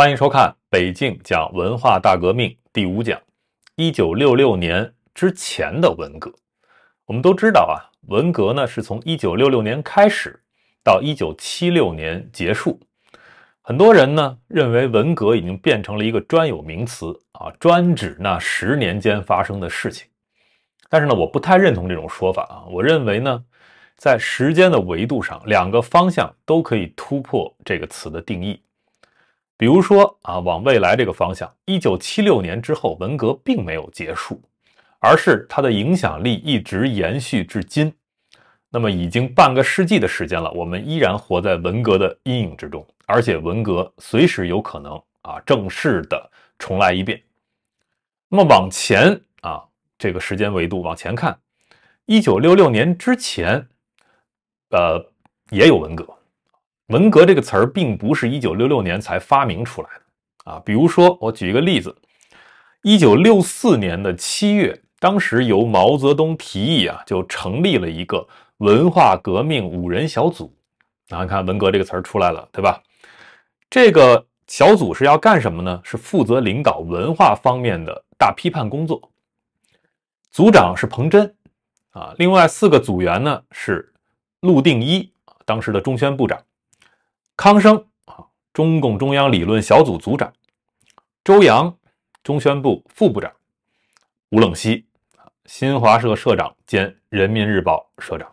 欢迎收看《北京讲文化大革命》第五讲，一九六六年之前的文革。我们都知道啊，文革呢是从一九六六年开始，到一九七六年结束。很多人呢认为文革已经变成了一个专有名词啊，专指那十年间发生的事情。但是呢，我不太认同这种说法啊。我认为呢，在时间的维度上，两个方向都可以突破这个词的定义。比如说啊，往未来这个方向，一九七六年之后，文革并没有结束，而是它的影响力一直延续至今。那么已经半个世纪的时间了，我们依然活在文革的阴影之中，而且文革随时有可能啊正式的重来一遍。那么往前啊，这个时间维度往前看，一九六六年之前，呃，也有文革。“文革”这个词儿并不是一九六六年才发明出来的啊。比如说，我举一个例子：一九六四年的七月，当时由毛泽东提议啊，就成立了一个文化革命五人小组。啊，你看，“文革”这个词儿出来了，对吧？这个小组是要干什么呢？是负责领导文化方面的大批判工作。组长是彭真啊，另外四个组员呢是陆定一，当时的中宣部长。康生啊，中共中央理论小组组长，周扬，中宣部副部长，吴冷西新华社社长兼人民日报社长，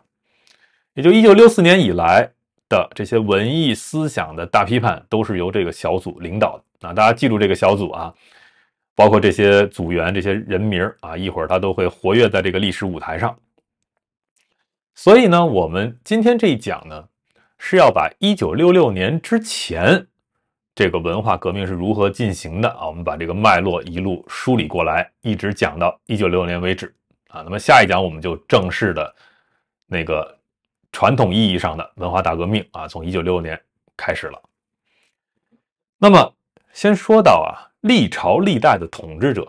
也就一九六四年以来的这些文艺思想的大批判，都是由这个小组领导的啊。大家记住这个小组啊，包括这些组员这些人名儿啊，一会儿他都会活跃在这个历史舞台上。所以呢，我们今天这一讲呢。是要把一九六六年之前这个文化革命是如何进行的啊，我们把这个脉络一路梳理过来，一直讲到一九六六年为止啊。那么下一讲我们就正式的那个传统意义上的文化大革命啊，从一九六六年开始了。那么先说到啊，历朝历代的统治者。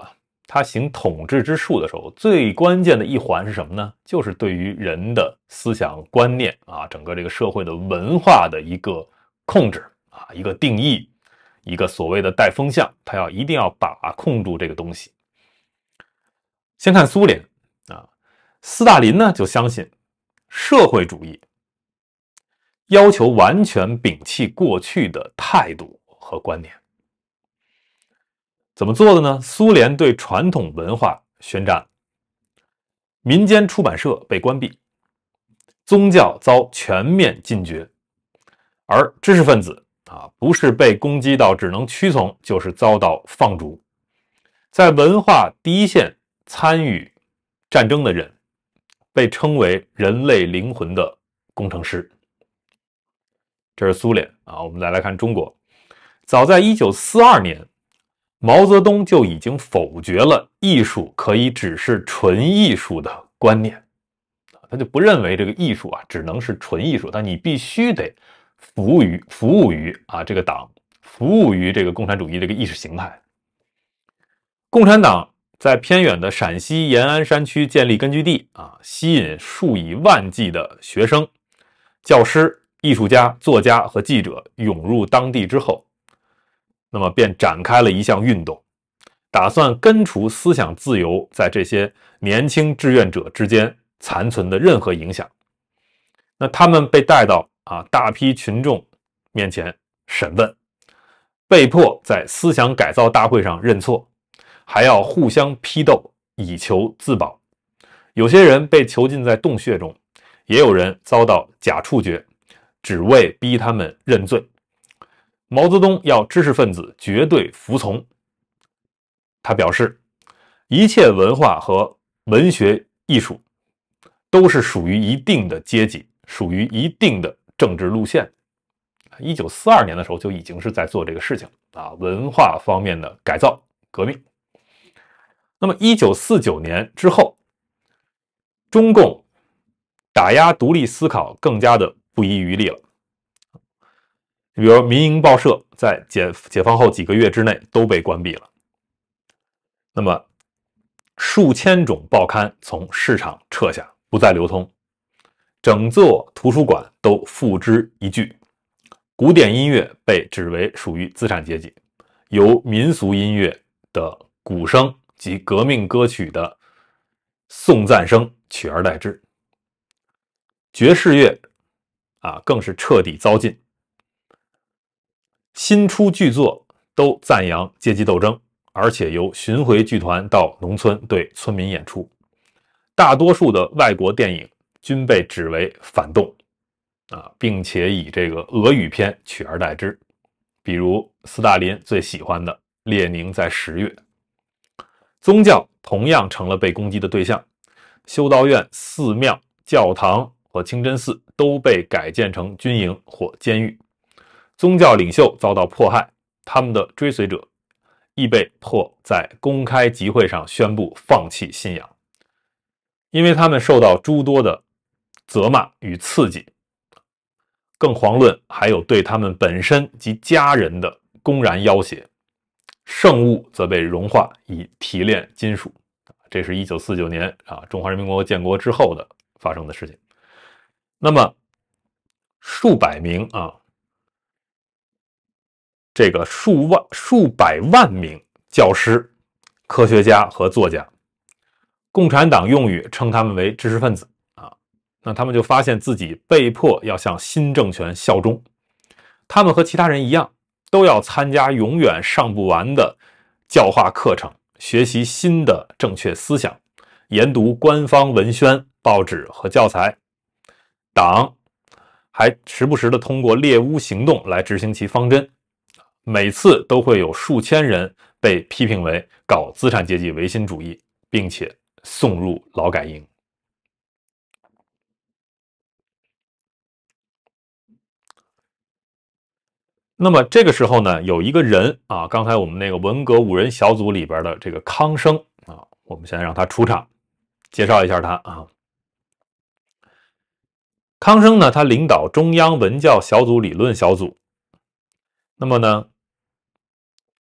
他行统治之术的时候，最关键的一环是什么呢？就是对于人的思想观念啊，整个这个社会的文化的一个控制啊，一个定义，一个所谓的带风向，他要一定要把控住这个东西。先看苏联啊，斯大林呢就相信社会主义要求完全摒弃过去的态度和观念。怎么做的呢？苏联对传统文化宣战，民间出版社被关闭，宗教遭全面禁绝，而知识分子啊，不是被攻击到只能屈从，就是遭到放逐。在文化第一线参与战争的人，被称为人类灵魂的工程师。这是苏联啊，我们再来看中国，早在一九四二年。毛泽东就已经否决了艺术可以只是纯艺术的观念，他就不认为这个艺术啊只能是纯艺术，但你必须得服务于服务于啊这个党，服务于这个共产主义这个意识形态。共产党在偏远的陕西延安山区建立根据地啊，吸引数以万计的学生、教师、艺术家、作家和记者涌入当地之后。那么便展开了一项运动，打算根除思想自由在这些年轻志愿者之间残存的任何影响。那他们被带到啊大批群众面前审问，被迫在思想改造大会上认错，还要互相批斗以求自保。有些人被囚禁在洞穴中，也有人遭到假处决，只为逼他们认罪。毛泽东要知识分子绝对服从。他表示，一切文化和文学艺术都是属于一定的阶级，属于一定的政治路线。一九四二年的时候就已经是在做这个事情啊，文化方面的改造革命。那么一九四九年之后，中共打压独立思考更加的不遗余力了。比如，民营报社在解解放后几个月之内都被关闭了。那么，数千种报刊从市场撤下，不再流通。整座图书馆都付之一炬。古典音乐被指为属于资产阶级，由民俗音乐的鼓声及革命歌曲的颂赞声取而代之。爵士乐啊，更是彻底遭禁。新出剧作都赞扬阶级斗争，而且由巡回剧团到农村对村民演出。大多数的外国电影均被指为反动，啊，并且以这个俄语片取而代之。比如斯大林最喜欢的《列宁在十月》。宗教同样成了被攻击的对象，修道院、寺庙、教堂和清真寺都被改建成军营或监狱。宗教领袖遭到迫害，他们的追随者亦被迫在公开集会上宣布放弃信仰，因为他们受到诸多的责骂与刺激，更遑论还有对他们本身及家人的公然要挟。圣物则被融化以提炼金属，这是一九四九年啊，中华人民共和国建国之后的发生的事情。那么，数百名啊。这个数万数百万名教师、科学家和作家，共产党用语称他们为知识分子啊，那他们就发现自己被迫要向新政权效忠。他们和其他人一样，都要参加永远上不完的教化课程，学习新的正确思想，研读官方文宣、报纸和教材。党还时不时地通过猎巫行动来执行其方针。每次都会有数千人被批评为搞资产阶级唯心主义，并且送入劳改营。那么这个时候呢，有一个人啊，刚才我们那个文革五人小组里边的这个康生啊，我们先让他出场，介绍一下他啊。康生呢，他领导中央文教小组理论小组，那么呢？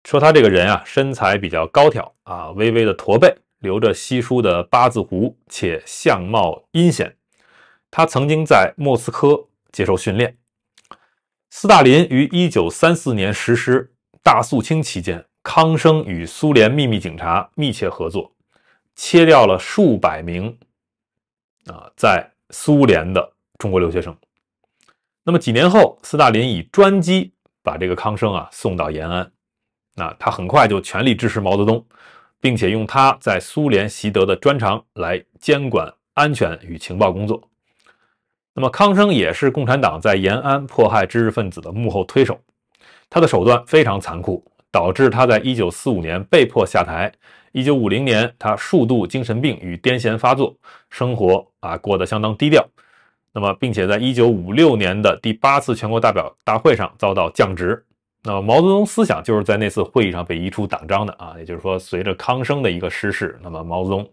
说他这个人啊，身材比较高挑啊，微微的驼背，留着稀疏的八字胡，且相貌阴险。他曾经在莫斯科接受训练。斯大林于1934年实施大肃清期间，康生与苏联秘密警察密切合作，切掉了数百名啊在苏联的中国留学生。那么几年后，斯大林以专机把这个康生啊送到延安。那他很快就全力支持毛泽东，并且用他在苏联习得的专长来监管安全与情报工作。那么康生也是共产党在延安迫害知识分子的幕后推手，他的手段非常残酷，导致他在1945年被迫下台。1950年，他数度精神病与癫痫发作，生活啊过得相当低调。那么，并且在1956年的第八次全国代表大会上遭到降职。那么毛泽东思想就是在那次会议上被移出党章的啊，也就是说，随着康生的一个失势，那么毛泽东，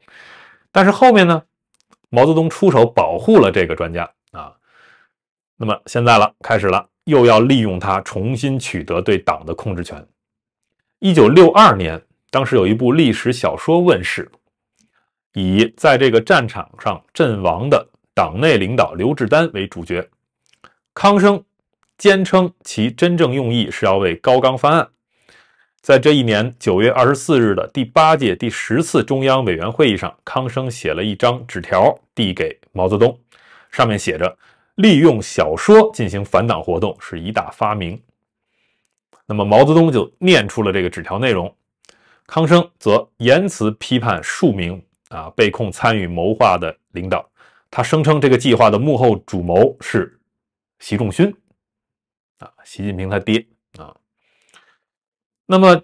但是后面呢，毛泽东出手保护了这个专家啊，那么现在了，开始了又要利用他重新取得对党的控制权。一九六二年，当时有一部历史小说问世，以在这个战场上阵亡的党内领导刘志丹为主角，康生。坚称其真正用意是要为高岗翻案。在这一年九月二十四日的第八届第十次中央委员会议上，康生写了一张纸条递给毛泽东，上面写着：“利用小说进行反党活动是一大发明。”那么毛泽东就念出了这个纸条内容，康生则言辞批判数名啊被控参与谋划的领导，他声称这个计划的幕后主谋是习仲勋。啊，习近平他爹啊，那么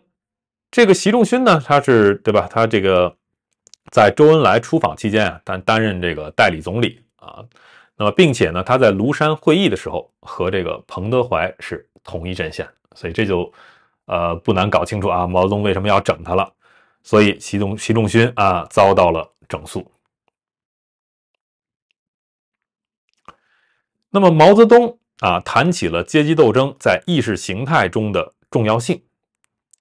这个习仲勋呢，他是对吧？他这个在周恩来出访期间啊，但担任这个代理总理啊，那么并且呢，他在庐山会议的时候和这个彭德怀是同一阵线，所以这就呃不难搞清楚啊，毛泽东为什么要整他了。所以习仲习仲勋啊，遭到了整肃。那么毛泽东。啊，谈起了阶级斗争在意识形态中的重要性。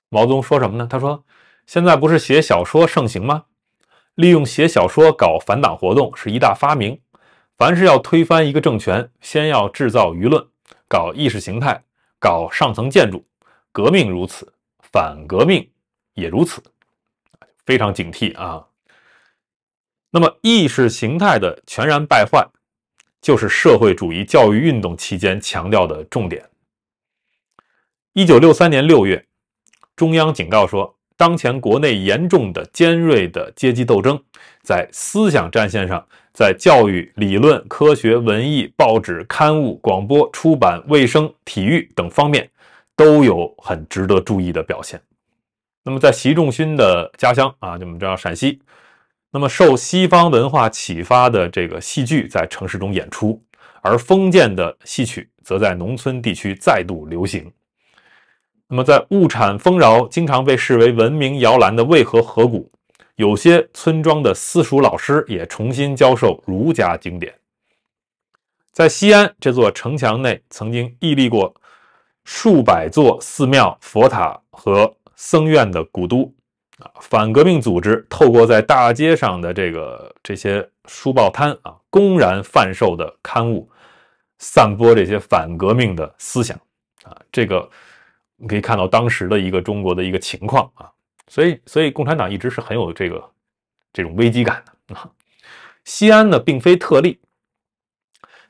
毛泽东说什么呢？他说：“现在不是写小说盛行吗？利用写小说搞反党活动是一大发明。凡是要推翻一个政权，先要制造舆论，搞意识形态，搞上层建筑。革命如此，反革命也如此。非常警惕啊。那么意识形态的全然败坏。”就是社会主义教育运动期间强调的重点。一九六三年六月，中央警告说，当前国内严重的、尖锐的阶级斗争，在思想战线上，在教育理论、科学、文艺、报纸、刊物、广播、出版、卫生、体育等方面，都有很值得注意的表现。那么，在习仲勋的家乡啊，就我们知道陕西。那么，受西方文化启发的这个戏剧在城市中演出，而封建的戏曲则在农村地区再度流行。那么，在物产丰饶、经常被视为文明摇篮的渭河河谷，有些村庄的私塾老师也重新教授儒家经典。在西安这座城墙内，曾经屹立过数百座寺庙、佛塔和僧院的古都。啊，反革命组织透过在大街上的这个这些书报摊啊，公然贩售的刊物，散播这些反革命的思想啊，这个你可以看到当时的一个中国的一个情况啊，所以所以共产党一直是很有这个这种危机感的啊。西安呢，并非特例，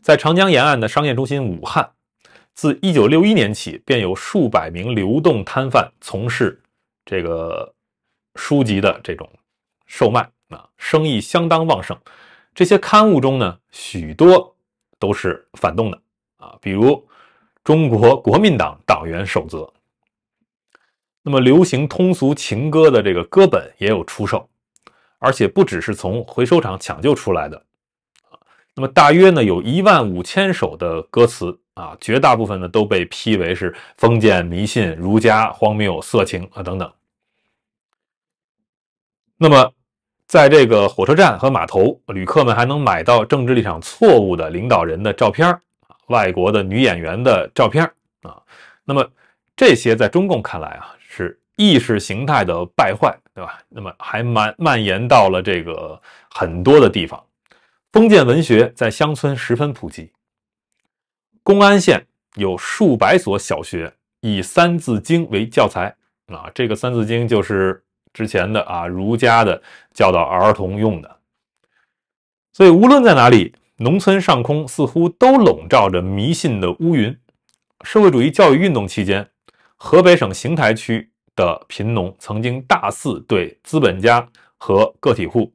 在长江沿岸的商业中心武汉，自1961年起便有数百名流动摊贩从事这个。书籍的这种售卖啊，生意相当旺盛。这些刊物中呢，许多都是反动的啊，比如《中国国民党党员守则》。那么，流行通俗情歌的这个歌本也有出售，而且不只是从回收厂抢救出来的。那么，大约呢，有一万五千首的歌词啊，绝大部分呢都被批为是封建迷信、儒家荒谬、色情啊等等。那么，在这个火车站和码头，旅客们还能买到政治立场错误的领导人的照片儿，外国的女演员的照片儿啊。那么这些在中共看来啊，是意识形态的败坏，对吧？那么还蔓蔓延到了这个很多的地方，封建文学在乡村十分普及。公安县有数百所小学以《三字经》为教材啊，这个《三字经》就是。之前的啊，儒家的教导儿童用的，所以无论在哪里，农村上空似乎都笼罩着迷信的乌云。社会主义教育运动期间，河北省邢台区的贫农曾经大肆对资本家和个体户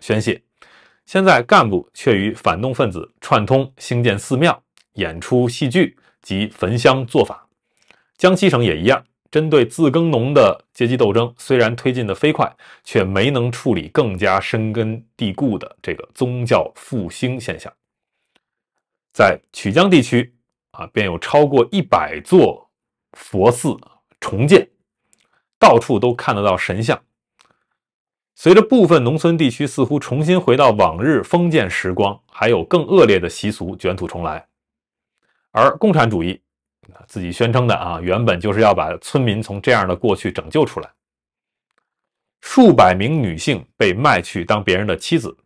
宣泄，现在干部却与反动分子串通兴建寺庙、演出戏剧及焚香做法。江西省也一样。针对自耕农的阶级斗争虽然推进的飞快，却没能处理更加深根蒂固的这个宗教复兴现象。在曲江地区啊，便有超过一百座佛寺重建，到处都看得到神像。随着部分农村地区似乎重新回到往日封建时光，还有更恶劣的习俗卷土重来，而共产主义。自己宣称的啊，原本就是要把村民从这样的过去拯救出来。数百名女性被卖去当别人的妻子。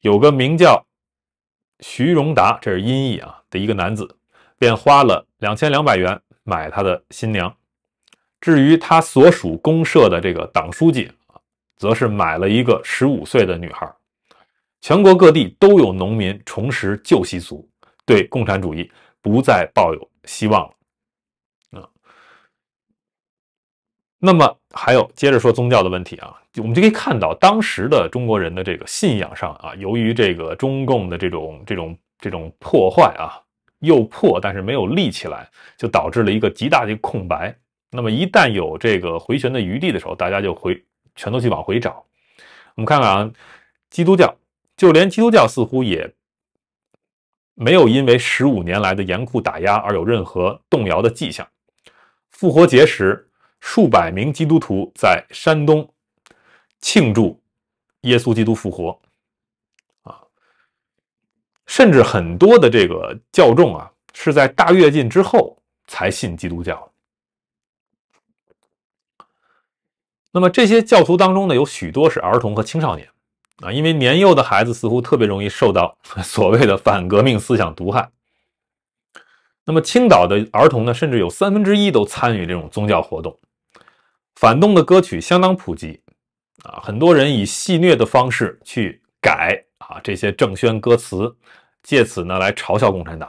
有个名叫徐荣达，这是音译啊的一个男子，便花了两千两百元买他的新娘。至于他所属公社的这个党书记则是买了一个十五岁的女孩。全国各地都有农民重拾旧习俗，对共产主义。不再抱有希望了啊。那么还有，接着说宗教的问题啊，我们就可以看到当时的中国人的这个信仰上啊，由于这个中共的这种这种这种破坏啊，又破但是没有立起来，就导致了一个极大的空白。那么一旦有这个回旋的余地的时候，大家就回全都去往回找。我们看看啊，基督教，就连基督教似乎也。没有因为十五年来的严酷打压而有任何动摇的迹象。复活节时，数百名基督徒在山东庆祝耶稣基督复活。啊，甚至很多的这个教众啊，是在大跃进之后才信基督教。那么这些教徒当中呢，有许多是儿童和青少年。啊，因为年幼的孩子似乎特别容易受到 所谓的反革命思想毒害。那么青岛的儿童呢，甚至有三分之一都参与这种宗教活动，反动的歌曲相当普及。啊，很多人以戏谑的方式去改啊这些政宣歌词，借此呢来嘲笑共产党。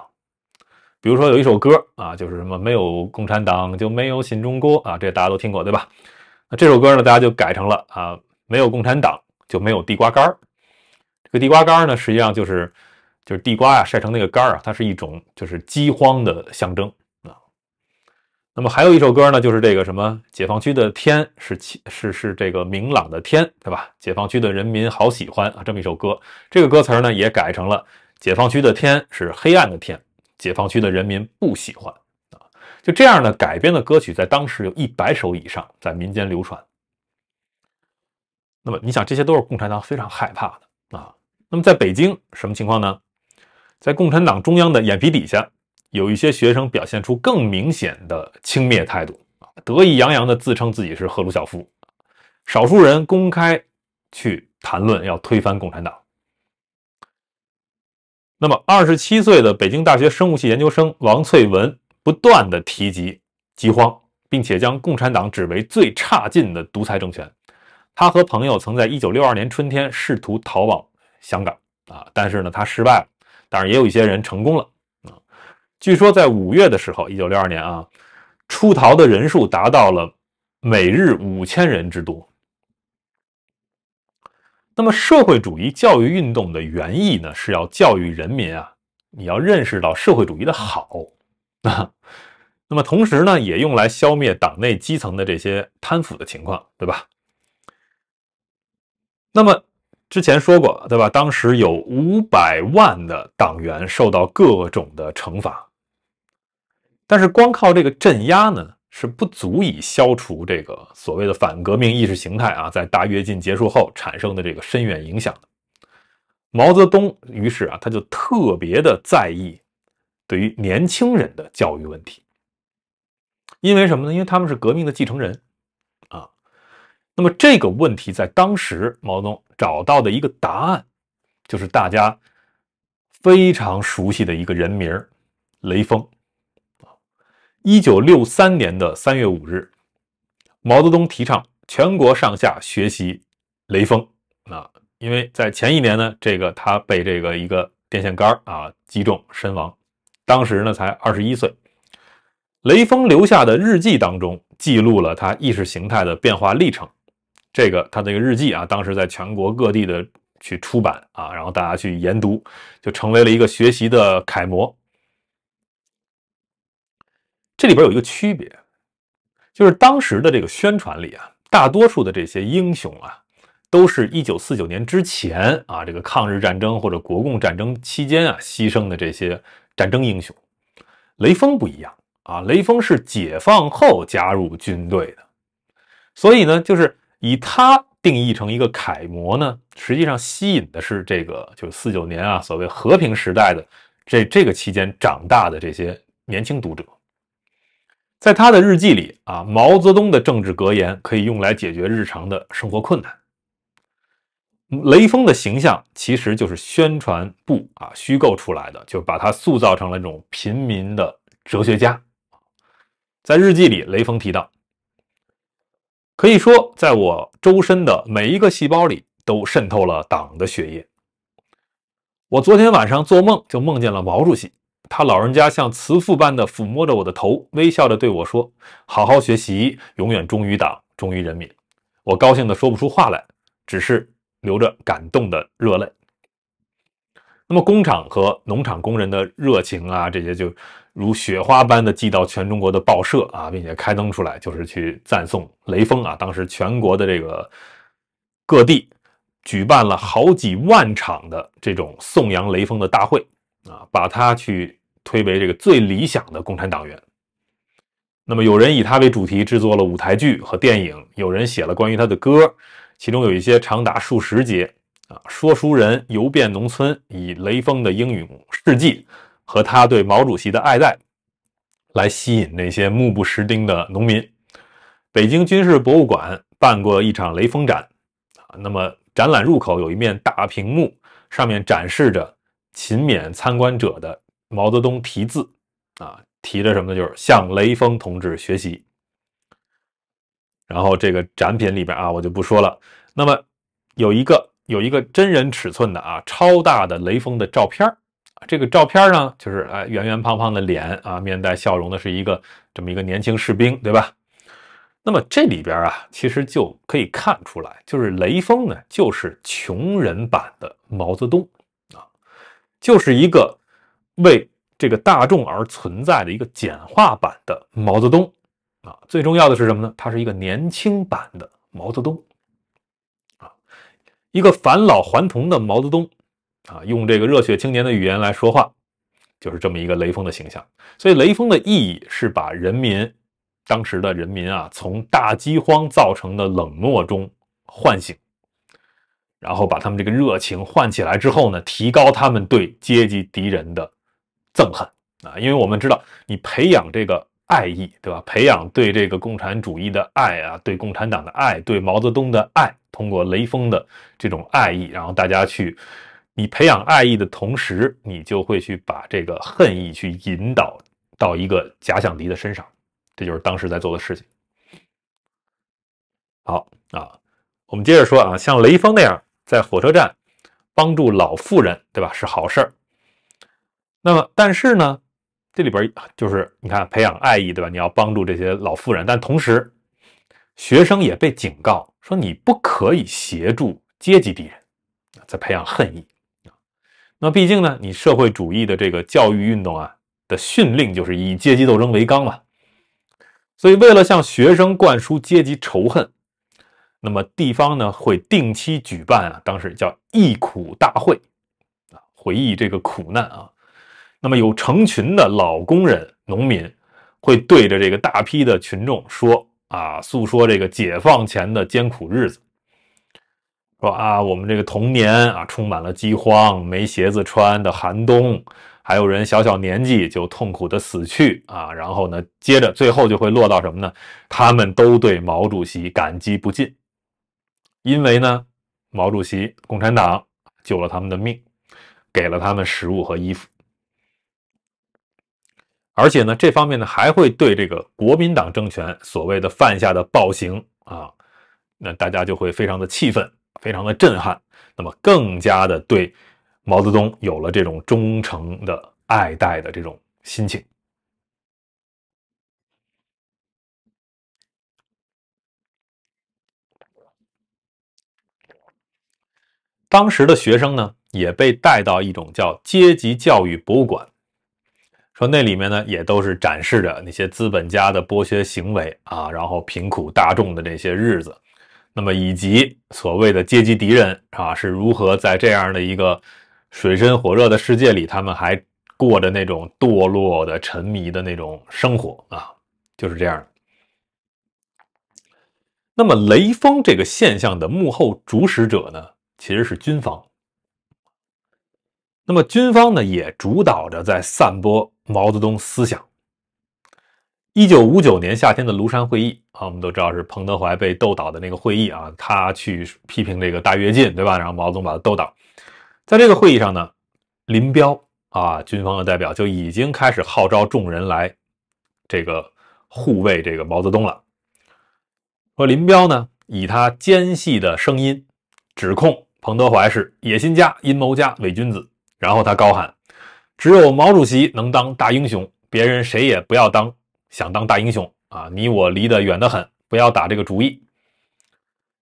比如说有一首歌啊，就是什么“没有共产党就没有新中国”啊，这大家都听过对吧？那这首歌呢，大家就改成了啊“没有共产党”。就没有地瓜干儿。这个地瓜干儿呢，实际上就是就是地瓜呀，晒成那个干儿啊，它是一种就是饥荒的象征啊。那么还有一首歌呢，就是这个什么，解放区的天是是是这个明朗的天，对吧？解放区的人民好喜欢啊，这么一首歌。这个歌词呢，也改成了解放区的天是黑暗的天，解放区的人民不喜欢啊。就这样呢，改编的歌曲在当时有一百首以上在民间流传。那么你想，这些都是共产党非常害怕的啊。那么在北京什么情况呢？在共产党中央的眼皮底下，有一些学生表现出更明显的轻蔑态度啊，得意洋洋的自称自己是赫鲁晓夫，少数人公开去谈论要推翻共产党。那么，二十七岁的北京大学生物系研究生王翠文不断的提及饥荒，并且将共产党指为最差劲的独裁政权。他和朋友曾在1962年春天试图逃往香港啊，但是呢，他失败了。当然，也有一些人成功了啊。据说在五月的时候，1962年啊，出逃的人数达到了每日五千人之多。那么，社会主义教育运动的原意呢，是要教育人民啊，你要认识到社会主义的好啊。那么，同时呢，也用来消灭党内基层的这些贪腐的情况，对吧？那么，之前说过，对吧？当时有五百万的党员受到各种的惩罚，但是光靠这个镇压呢，是不足以消除这个所谓的反革命意识形态啊，在大跃进结束后产生的这个深远影响的。毛泽东于是啊，他就特别的在意对于年轻人的教育问题，因为什么呢？因为他们是革命的继承人。那么这个问题在当时，毛泽东找到的一个答案，就是大家非常熟悉的一个人名雷锋。啊，一九六三年的三月五日，毛泽东提倡全国上下学习雷锋。啊，因为在前一年呢，这个他被这个一个电线杆啊击中身亡，当时呢才二十一岁。雷锋留下的日记当中记录了他意识形态的变化历程。这个他那个日记啊，当时在全国各地的去出版啊，然后大家去研读，就成为了一个学习的楷模。这里边有一个区别，就是当时的这个宣传里啊，大多数的这些英雄啊，都是一九四九年之前啊，这个抗日战争或者国共战争期间啊牺牲的这些战争英雄。雷锋不一样啊，雷锋是解放后加入军队的，所以呢，就是。以他定义成一个楷模呢，实际上吸引的是这个，就四九年啊，所谓和平时代的这这个期间长大的这些年轻读者。在他的日记里啊，毛泽东的政治格言可以用来解决日常的生活困难。雷锋的形象其实就是宣传部啊虚构出来的，就把他塑造成了这种平民的哲学家。在日记里，雷锋提到。可以说，在我周身的每一个细胞里都渗透了党的血液。我昨天晚上做梦，就梦见了毛主席，他老人家像慈父般的抚摸着我的头，微笑着对我说：“好好学习，永远忠于党，忠于人民。”我高兴的说不出话来，只是流着感动的热泪。那么，工厂和农场工人的热情啊，这些就。如雪花般的寄到全中国的报社啊，并且刊登出来，就是去赞颂雷锋啊。当时全国的这个各地举办了好几万场的这种颂扬雷锋的大会啊，把他去推为这个最理想的共产党员。那么，有人以他为主题制作了舞台剧和电影，有人写了关于他的歌，其中有一些长达数十节啊。说书人游遍农村，以雷锋的英勇事迹。和他对毛主席的爱戴，来吸引那些目不识丁的农民。北京军事博物馆办过一场雷锋展，啊，那么展览入口有一面大屏幕，上面展示着勤勉参观者的毛泽东题字，啊，提着什么呢？就是向雷锋同志学习。然后这个展品里边啊，我就不说了。那么有一个有一个真人尺寸的啊超大的雷锋的照片儿。这个照片呢，就是哎，圆圆胖胖的脸啊，面带笑容的是一个这么一个年轻士兵，对吧？那么这里边啊，其实就可以看出来，就是雷锋呢，就是穷人版的毛泽东啊，就是一个为这个大众而存在的一个简化版的毛泽东啊。最重要的是什么呢？他是一个年轻版的毛泽东啊，一个返老还童的毛泽东。啊，用这个热血青年的语言来说话，就是这么一个雷锋的形象。所以，雷锋的意义是把人民当时的人民啊，从大饥荒造成的冷漠中唤醒，然后把他们这个热情唤起来之后呢，提高他们对阶级敌人的憎恨啊。因为我们知道，你培养这个爱意，对吧？培养对这个共产主义的爱啊，对共产党的爱，对毛泽东的爱，通过雷锋的这种爱意，然后大家去。你培养爱意的同时，你就会去把这个恨意去引导到一个假想敌的身上，这就是当时在做的事情。好啊，我们接着说啊，像雷锋那样在火车站帮助老妇人，对吧？是好事儿。那么，但是呢，这里边就是你看，培养爱意，对吧？你要帮助这些老妇人，但同时，学生也被警告说你不可以协助阶级敌人，在培养恨意。那毕竟呢，你社会主义的这个教育运动啊的训令就是以阶级斗争为纲嘛，所以为了向学生灌输阶级仇恨，那么地方呢会定期举办啊，当时叫忆苦大会啊，回忆这个苦难啊，那么有成群的老工人、农民会对着这个大批的群众说啊，诉说这个解放前的艰苦日子。说啊，我们这个童年啊，充满了饥荒、没鞋子穿的寒冬，还有人小小年纪就痛苦的死去啊。然后呢，接着最后就会落到什么呢？他们都对毛主席感激不尽，因为呢，毛主席、共产党救了他们的命，给了他们食物和衣服，而且呢，这方面呢还会对这个国民党政权所谓的犯下的暴行啊，那大家就会非常的气愤。非常的震撼，那么更加的对毛泽东有了这种忠诚的爱戴的这种心情。当时的学生呢，也被带到一种叫阶级教育博物馆，说那里面呢也都是展示着那些资本家的剥削行为啊，然后贫苦大众的这些日子。那么以及所谓的阶级敌人啊，是如何在这样的一个水深火热的世界里，他们还过着那种堕落的、沉迷的那种生活啊，就是这样。那么雷锋这个现象的幕后主使者呢，其实是军方。那么军方呢，也主导着在散播毛泽东思想。一九五九年夏天的庐山会议啊，我们都知道是彭德怀被斗倒的那个会议啊。他去批评这个大跃进，对吧？然后毛泽东把他斗倒。在这个会议上呢，林彪啊，军方的代表就已经开始号召众人来这个护卫这个毛泽东了。说林彪呢，以他尖细的声音指控彭德怀是野心家、阴谋家、伪君子。然后他高喊：“只有毛主席能当大英雄，别人谁也不要当。”想当大英雄啊！你我离得远得很，不要打这个主意。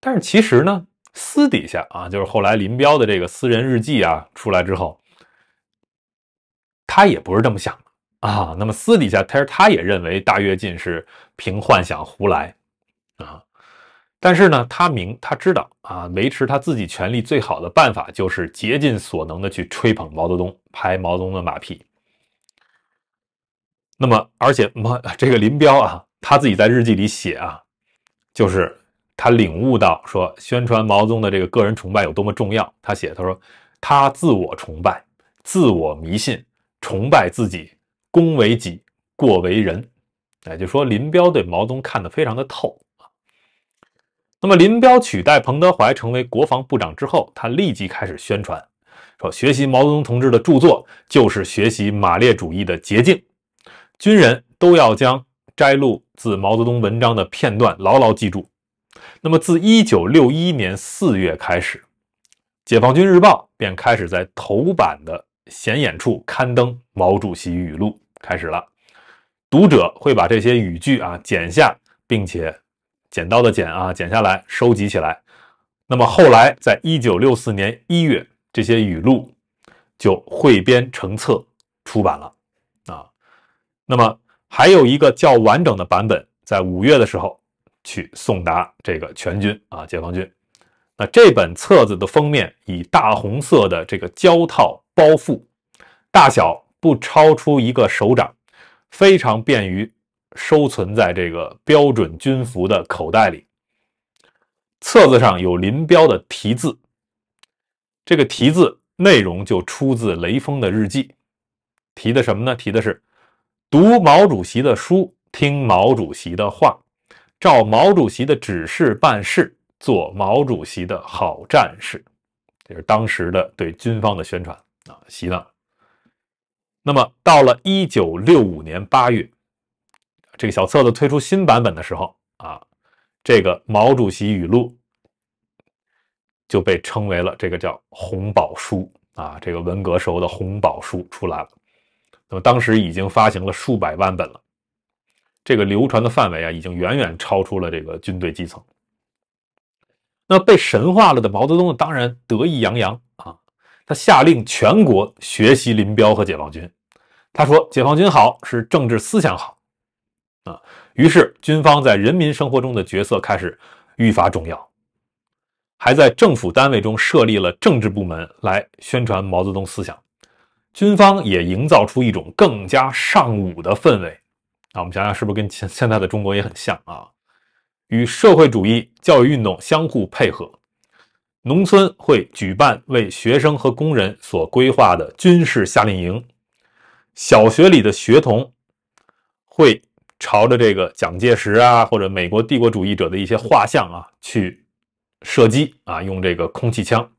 但是其实呢，私底下啊，就是后来林彪的这个私人日记啊出来之后，他也不是这么想啊。那么私底下，他他也认为大跃进是凭幻想胡来啊。但是呢，他明他知道啊，维持他自己权力最好的办法就是竭尽所能的去吹捧毛泽东，拍毛泽东的马屁。那么，而且毛这个林彪啊，他自己在日记里写啊，就是他领悟到说，宣传毛宗的这个个人崇拜有多么重要。他写他说他自我崇拜，自我迷信，崇拜自己，功为己，过为人。哎，就说林彪对毛宗看得非常的透那么，林彪取代彭德怀成为国防部长之后，他立即开始宣传，说学习毛泽东同志的著作就是学习马列主义的捷径。军人都要将摘录自毛泽东文章的片段牢牢记住。那么，自1961年4月开始，《解放军日报》便开始在头版的显眼处刊登毛主席语录。开始了，读者会把这些语句啊剪下，并且剪刀的剪啊剪下来收集起来。那么，后来在1964年1月，这些语录就汇编成册出版了。那么还有一个较完整的版本，在五月的时候去送达这个全军啊，解放军。那这本册子的封面以大红色的这个胶套包覆，大小不超出一个手掌，非常便于收存在这个标准军服的口袋里。册子上有林彪的题字，这个题字内容就出自雷锋的日记，提的什么呢？提的是。读毛主席的书，听毛主席的话，照毛主席的指示办事，做毛主席的好战士，这是当时的对军方的宣传啊。习藏。那么到了一九六五年八月，这个小册子推出新版本的时候啊，这个毛主席语录就被称为了这个叫“红宝书”啊，这个文革时候的红宝书出来了。那么当时已经发行了数百万本了，这个流传的范围啊，已经远远超出了这个军队基层。那被神化了的毛泽东当然得意洋洋啊，他下令全国学习林彪和解放军。他说：“解放军好，是政治思想好啊。”于是军方在人民生活中的角色开始愈发重要，还在政府单位中设立了政治部门来宣传毛泽东思想。军方也营造出一种更加尚武的氛围，那我们想想是不是跟现现在的中国也很像啊？与社会主义教育运动相互配合，农村会举办为学生和工人所规划的军事夏令营，小学里的学童会朝着这个蒋介石啊或者美国帝国主义者的一些画像啊去射击啊，用这个空气枪，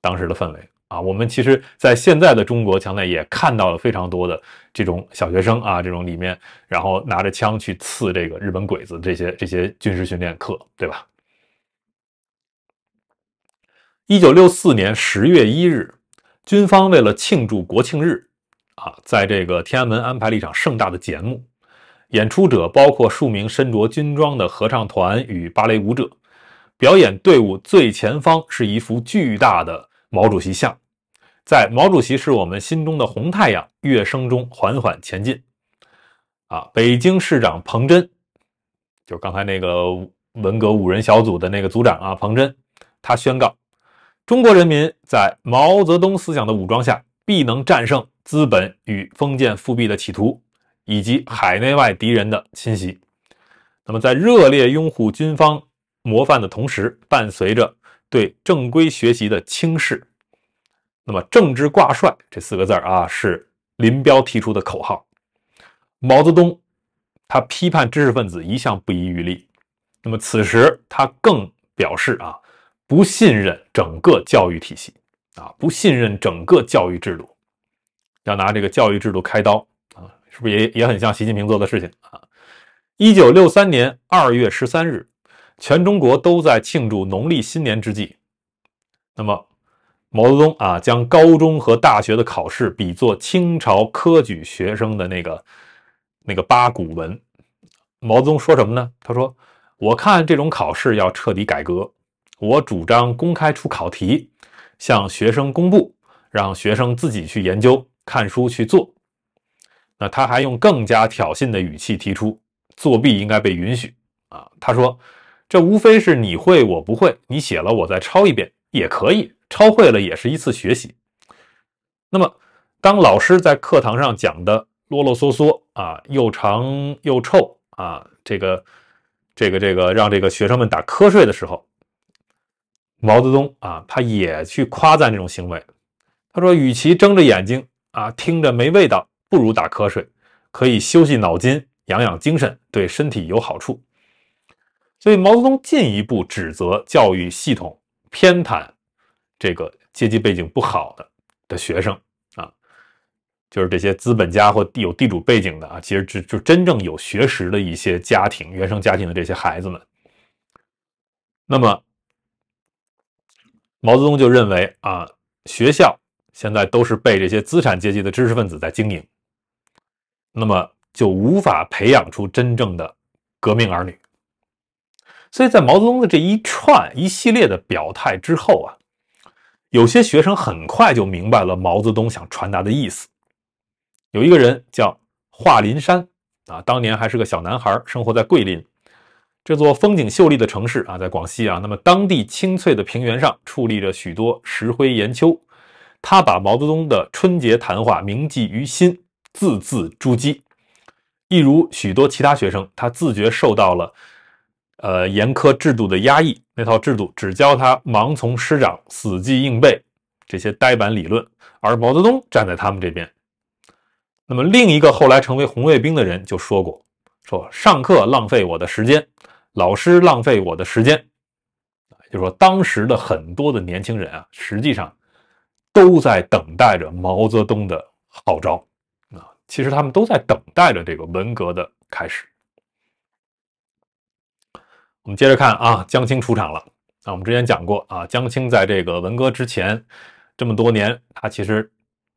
当时的氛围。啊，我们其实，在现在的中国，墙内也看到了非常多的这种小学生啊，这种里面，然后拿着枪去刺这个日本鬼子，这些这些军事训练课，对吧？一九六四年十月一日，军方为了庆祝国庆日，啊，在这个天安门安排了一场盛大的节目，演出者包括数名身着军装的合唱团与芭蕾舞者，表演队伍最前方是一幅巨大的毛主席像。在毛主席是我们心中的红太阳乐声中缓缓前进，啊，北京市长彭真，就刚才那个文革五人小组的那个组长啊，彭真，他宣告：中国人民在毛泽东思想的武装下，必能战胜资本与封建复辟的企图，以及海内外敌人的侵袭。那么，在热烈拥护军方模范的同时，伴随着对正规学习的轻视。那么“政治挂帅”这四个字儿啊，是林彪提出的口号。毛泽东他批判知识分子一向不遗余力，那么此时他更表示啊，不信任整个教育体系啊，不信任整个教育制度，要拿这个教育制度开刀啊，是不是也也很像习近平做的事情啊？一九六三年二月十三日，全中国都在庆祝农历新年之际，那么。毛泽东啊，将高中和大学的考试比作清朝科举学生的那个那个八股文。毛泽东说什么呢？他说：“我看这种考试要彻底改革，我主张公开出考题，向学生公布，让学生自己去研究、看书去做。”那他还用更加挑衅的语气提出：“作弊应该被允许啊！”他说：“这无非是你会，我不会，你写了，我再抄一遍也可以。”抄会了也是一次学习。那么，当老师在课堂上讲的啰啰嗦嗦啊，又长又臭啊，这个、这个、这个，让这个学生们打瞌睡的时候，毛泽东啊，他也去夸赞这种行为。他说：“与其睁着眼睛啊听着没味道，不如打瞌睡，可以休息脑筋，养养精神，对身体有好处。”所以，毛泽东进一步指责教育系统偏袒。这个阶级背景不好的的学生啊，就是这些资本家或有地主背景的啊，其实就就真正有学识的一些家庭、原生家庭的这些孩子们，那么毛泽东就认为啊，学校现在都是被这些资产阶级的知识分子在经营，那么就无法培养出真正的革命儿女。所以在毛泽东的这一串一系列的表态之后啊。有些学生很快就明白了毛泽东想传达的意思。有一个人叫华林山啊，当年还是个小男孩，生活在桂林这座风景秀丽的城市啊，在广西啊，那么当地青翠的平原上矗立着许多石灰岩丘。他把毛泽东的春节谈话铭记于心，字字珠玑。一如许多其他学生，他自觉受到了呃严苛制度的压抑。那套制度只教他盲从师长、死记硬背这些呆板理论，而毛泽东站在他们这边。那么，另一个后来成为红卫兵的人就说过：“说上课浪费我的时间，老师浪费我的时间。”就说当时的很多的年轻人啊，实际上都在等待着毛泽东的号召啊，其实他们都在等待着这个文革的开始。我们接着看啊，江青出场了。啊，我们之前讲过啊，江青在这个文革之前这么多年，他其实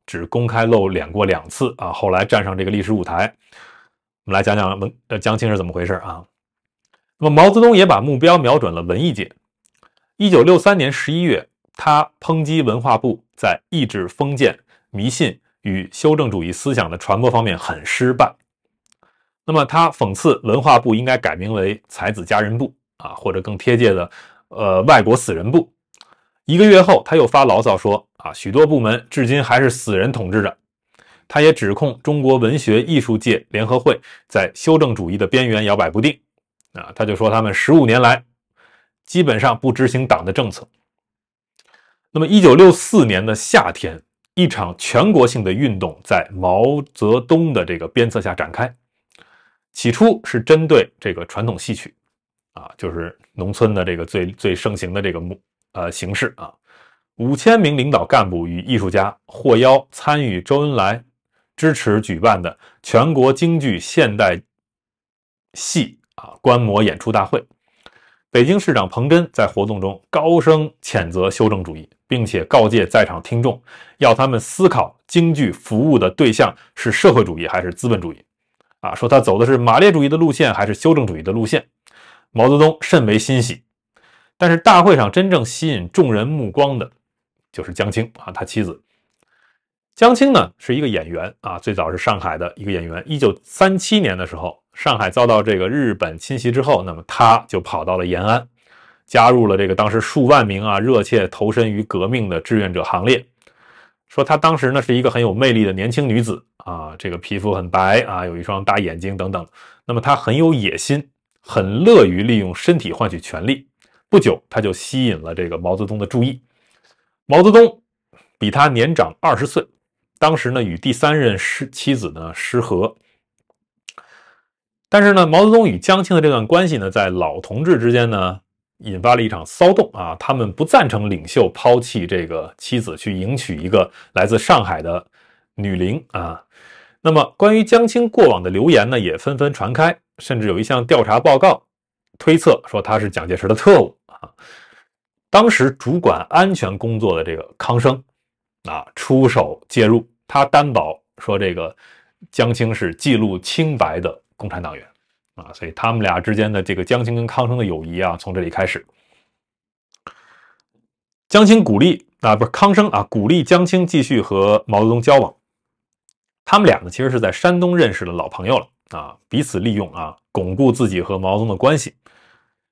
只公开露脸过两次啊。后来站上这个历史舞台，我们来讲讲文江青是怎么回事啊。那么毛泽东也把目标瞄准了文艺界。一九六三年十一月，他抨击文化部在抑制封建迷信与修正主义思想的传播方面很失败。那么他讽刺文化部应该改名为才子佳人部。啊，或者更贴切的，呃，外国死人部。一个月后，他又发牢骚说：“啊，许多部门至今还是死人统治着。”他也指控中国文学艺术界联合会在修正主义的边缘摇摆不定。啊，他就说他们十五年来基本上不执行党的政策。那么，一九六四年的夏天，一场全国性的运动在毛泽东的这个鞭策下展开，起初是针对这个传统戏曲。啊，就是农村的这个最最盛行的这个呃形式啊。五千名领导干部与艺术家获邀参与周恩来支持举办的全国京剧现代戏啊观摩演出大会。北京市长彭真在活动中高声谴责修正主义，并且告诫在场听众，要他们思考京剧服务的对象是社会主义还是资本主义。啊，说他走的是马列主义的路线还是修正主义的路线。毛泽东甚为欣喜，但是大会上真正吸引众人目光的，就是江青啊，他妻子。江青呢是一个演员啊，最早是上海的一个演员。1937年的时候，上海遭到这个日本侵袭之后，那么她就跑到了延安，加入了这个当时数万名啊热切投身于革命的志愿者行列。说他当时呢是一个很有魅力的年轻女子啊，这个皮肤很白啊，有一双大眼睛等等。那么她很有野心。很乐于利用身体换取权利。不久他就吸引了这个毛泽东的注意。毛泽东比他年长二十岁，当时呢与第三任失妻子呢失和。但是呢，毛泽东与江青的这段关系呢，在老同志之间呢引发了一场骚动啊！他们不赞成领袖抛弃这个妻子去迎娶一个来自上海的女伶啊。那么，关于江青过往的流言呢，也纷纷传开。甚至有一项调查报告推测说他是蒋介石的特务啊。当时主管安全工作的这个康生啊出手介入，他担保说这个江青是记录清白的共产党员啊，所以他们俩之间的这个江青跟康生的友谊啊从这里开始。江青鼓励啊不是康生啊鼓励江青继续和毛泽东交往。他们俩呢其实是在山东认识的老朋友了。啊，彼此利用啊，巩固自己和毛泽东的关系。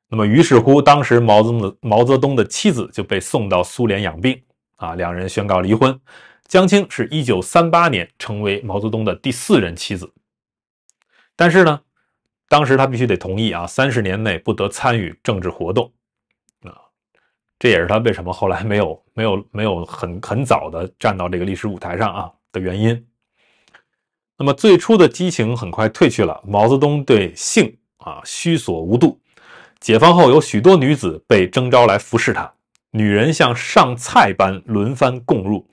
那么，于是乎，当时毛泽东的毛泽东的妻子就被送到苏联养病啊，两人宣告离婚。江青是一九三八年成为毛泽东的第四任妻子，但是呢，当时他必须得同意啊，三十年内不得参与政治活动啊，这也是他为什么后来没有没有没有很很早的站到这个历史舞台上啊的原因。那么最初的激情很快退去了。毛泽东对性啊虚索无度，解放后有许多女子被征召来服侍他，女人像上菜般轮番供入。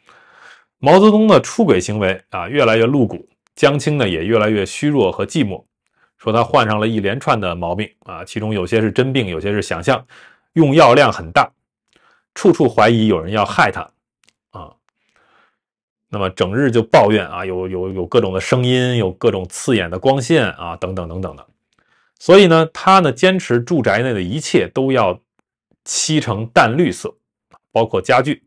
毛泽东的出轨行为啊越来越露骨，江青呢也越来越虚弱和寂寞，说他患上了一连串的毛病啊，其中有些是真病，有些是想象，用药量很大，处处怀疑有人要害他。那么整日就抱怨啊，有有有各种的声音，有各种刺眼的光线啊，等等等等的。所以呢，他呢坚持住宅内的一切都要漆成淡绿色，包括家具。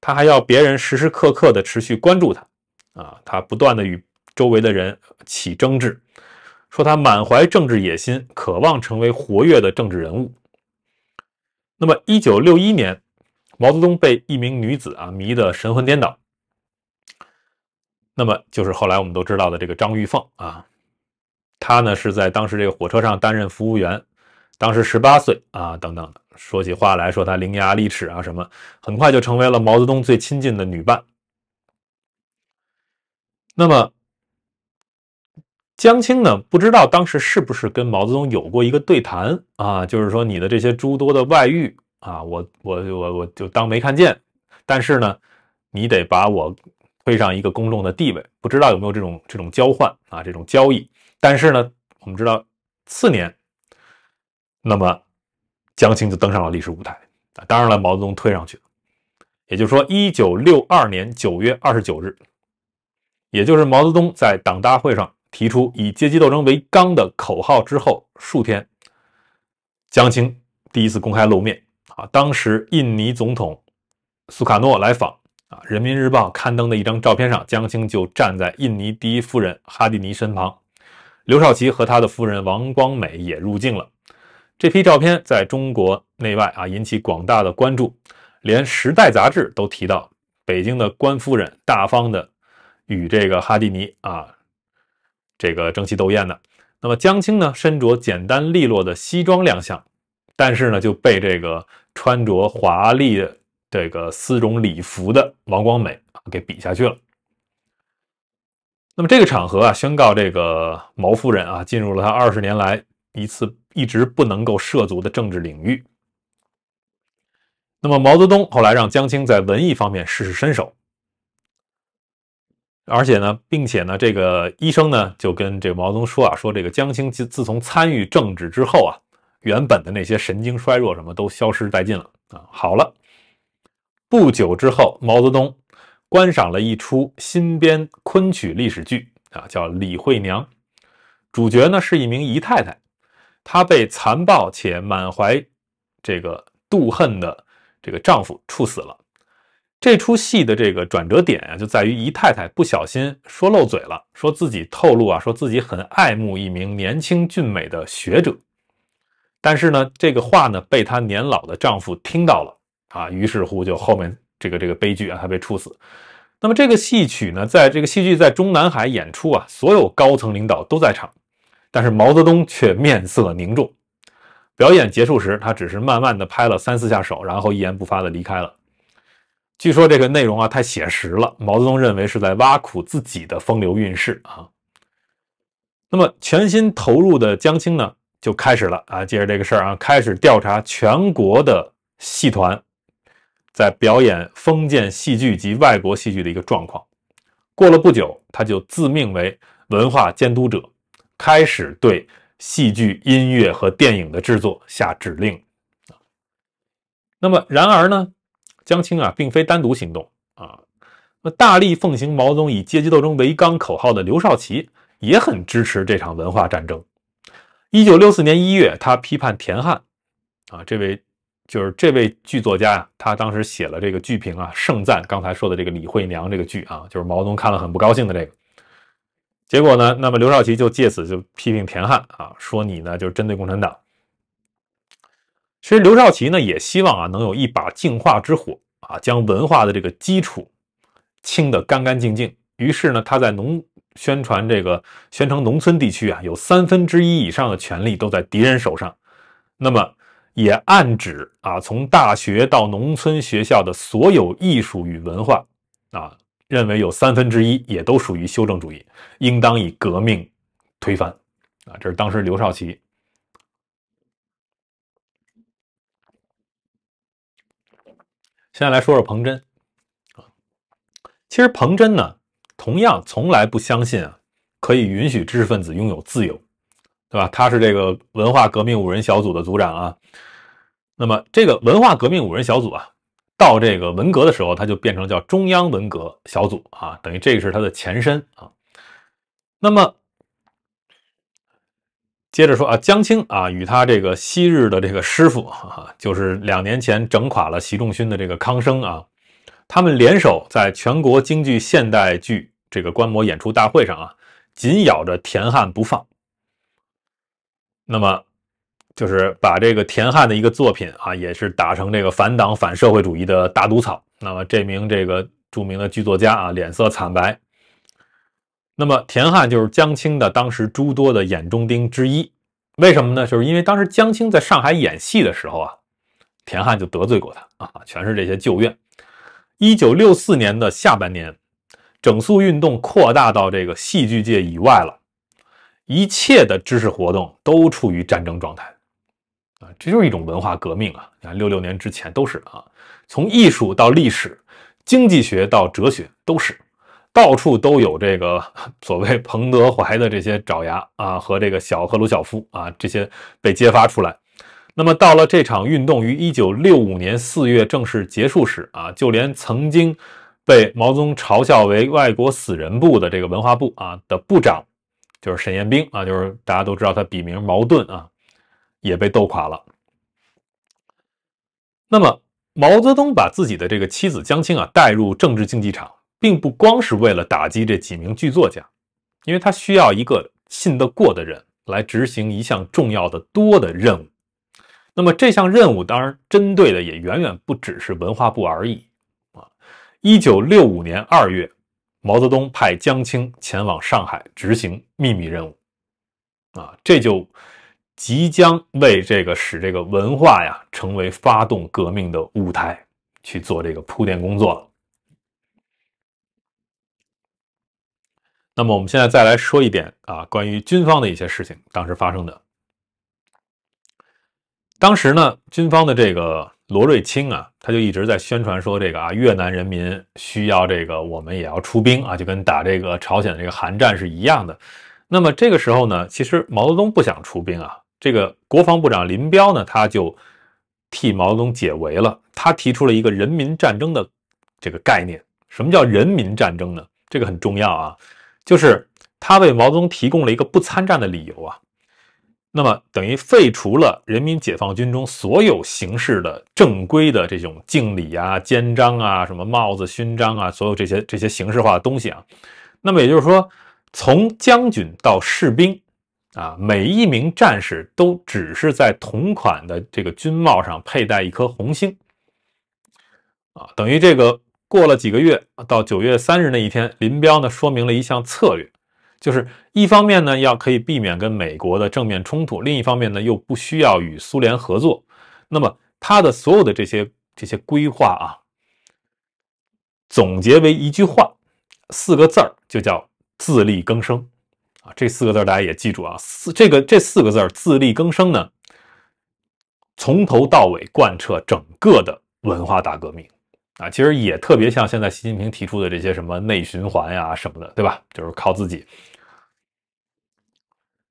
他还要别人时时刻刻的持续关注他啊，他不断的与周围的人起争执，说他满怀政治野心，渴望成为活跃的政治人物。那么，一九六一年，毛泽东被一名女子啊迷得神魂颠倒。那么就是后来我们都知道的这个张玉凤啊，她呢是在当时这个火车上担任服务员，当时十八岁啊等等，说起话来说她伶牙俐齿啊什么，很快就成为了毛泽东最亲近的女伴。那么江青呢，不知道当时是不是跟毛泽东有过一个对谈啊，就是说你的这些诸多的外遇啊，我我我我就当没看见，但是呢，你得把我。推上一个公众的地位，不知道有没有这种这种交换啊，这种交易。但是呢，我们知道，次年，那么江青就登上了历史舞台啊。当然了，毛泽东推上去也就是说，一九六二年九月二十九日，也就是毛泽东在党大会上提出以阶级斗争为纲的口号之后数天，江青第一次公开露面啊。当时，印尼总统苏卡诺来访。啊，《人民日报》刊登的一张照片上，江青就站在印尼第一夫人哈蒂尼身旁，刘少奇和他的夫人王光美也入境了。这批照片在中国内外啊引起广大的关注，连《时代》杂志都提到，北京的官夫人大方的与这个哈蒂尼啊这个争奇斗艳的。那么江青呢，身着简单利落的西装亮相，但是呢，就被这个穿着华丽的。这个丝绒礼服的王光美给比下去了。那么这个场合啊，宣告这个毛夫人啊进入了她二十年来一次一直不能够涉足的政治领域。那么毛泽东后来让江青在文艺方面试试身手，而且呢，并且呢，这个医生呢就跟这个毛泽东说啊，说这个江青自从参与政治之后啊，原本的那些神经衰弱什么都消失殆尽了啊，好了。不久之后，毛泽东观赏了一出新编昆曲历史剧啊，叫《李慧娘》，主角呢是一名姨太太，她被残暴且满怀这个妒恨的这个丈夫处死了。这出戏的这个转折点啊，就在于姨太太不小心说漏嘴了，说自己透露啊，说自己很爱慕一名年轻俊美的学者，但是呢，这个话呢被她年老的丈夫听到了。啊，于是乎就后面这个这个悲剧啊，他被处死。那么这个戏曲呢，在这个戏剧在中南海演出啊，所有高层领导都在场，但是毛泽东却面色凝重。表演结束时，他只是慢慢的拍了三四下手，然后一言不发的离开了。据说这个内容啊太写实了，毛泽东认为是在挖苦自己的风流韵事啊。那么全心投入的江青呢，就开始了啊，接着这个事儿啊，开始调查全国的戏团。在表演封建戏剧及外国戏剧的一个状况，过了不久，他就自命为文化监督者，开始对戏剧、音乐和电影的制作下指令。那么，然而呢，江青啊，并非单独行动啊，那大力奉行毛宗以阶级斗争为纲口号的刘少奇也很支持这场文化战争。一九六四年一月，他批判田汉啊，这位。就是这位剧作家呀，他当时写了这个剧评啊，盛赞刚才说的这个李惠娘这个剧啊，就是毛泽东看了很不高兴的这个结果呢。那么刘少奇就借此就批评田汉啊，说你呢就是针对共产党。其实刘少奇呢也希望啊能有一把净化之火啊，将文化的这个基础清的干干净净。于是呢他在农宣传这个宣称农村地区啊有三分之一以上的权力都在敌人手上，那么。也暗指啊，从大学到农村学校的所有艺术与文化，啊，认为有三分之一也都属于修正主义，应当以革命推翻，啊，这是当时刘少奇。现在来说说彭真，啊，其实彭真呢，同样从来不相信啊，可以允许知识分子拥有自由，对吧？他是这个文化革命五人小组的组长啊。那么，这个文化革命五人小组啊，到这个文革的时候，它就变成叫中央文革小组啊，等于这个是它的前身啊。那么，接着说啊，江青啊与他这个昔日的这个师傅，就是两年前整垮了习仲勋的这个康生啊，他们联手在全国京剧现代剧这个观摩演出大会上啊，紧咬着田汉不放。那么。就是把这个田汉的一个作品啊，也是打成这个反党反社会主义的大毒草。那么，这名这个著名的剧作家啊，脸色惨白。那么，田汉就是江青的当时诸多的眼中钉之一。为什么呢？就是因为当时江青在上海演戏的时候啊，田汉就得罪过他啊，全是这些旧怨。一九六四年的下半年，整肃运动扩大到这个戏剧界以外了，一切的知识活动都处于战争状态。这就是一种文化革命啊！你看，六六年之前都是啊，从艺术到历史、经济学到哲学，都是到处都有这个所谓彭德怀的这些爪牙啊，和这个小赫鲁晓夫啊，这些被揭发出来。那么，到了这场运动于一九六五年四月正式结束时啊，就连曾经被毛泽东嘲笑为“外国死人部”的这个文化部啊的部长，就是沈雁冰啊，就是大家都知道他笔名茅盾啊。也被斗垮了。那么，毛泽东把自己的这个妻子江青啊带入政治竞技场，并不光是为了打击这几名剧作家，因为他需要一个信得过的人来执行一项重要的多的任务。那么，这项任务当然针对的也远远不只是文化部而已啊！一九六五年二月，毛泽东派江青前往上海执行秘密任务啊，这就。即将为这个使这个文化呀成为发动革命的舞台去做这个铺垫工作了。那么我们现在再来说一点啊，关于军方的一些事情，当时发生的。当时呢，军方的这个罗瑞卿啊，他就一直在宣传说这个啊，越南人民需要这个，我们也要出兵啊，就跟打这个朝鲜这个韩战是一样的。那么这个时候呢，其实毛泽东不想出兵啊。这个国防部长林彪呢，他就替毛泽东解围了。他提出了一个人民战争的这个概念。什么叫人民战争呢？这个很重要啊，就是他为毛泽东提供了一个不参战的理由啊。那么等于废除了人民解放军中所有形式的正规的这种敬礼啊、肩章啊、什么帽子、勋章啊，所有这些这些形式化的东西啊。那么也就是说，从将军到士兵。啊，每一名战士都只是在同款的这个军帽上佩戴一颗红星，啊，等于这个过了几个月，到九月三日那一天，林彪呢说明了一项策略，就是一方面呢要可以避免跟美国的正面冲突，另一方面呢又不需要与苏联合作，那么他的所有的这些这些规划啊，总结为一句话，四个字儿就叫自力更生。啊，这四个字大家也记住啊！四这个这四个字自力更生呢，从头到尾贯彻整个的文化大革命啊，其实也特别像现在习近平提出的这些什么内循环呀什么的，对吧？就是靠自己。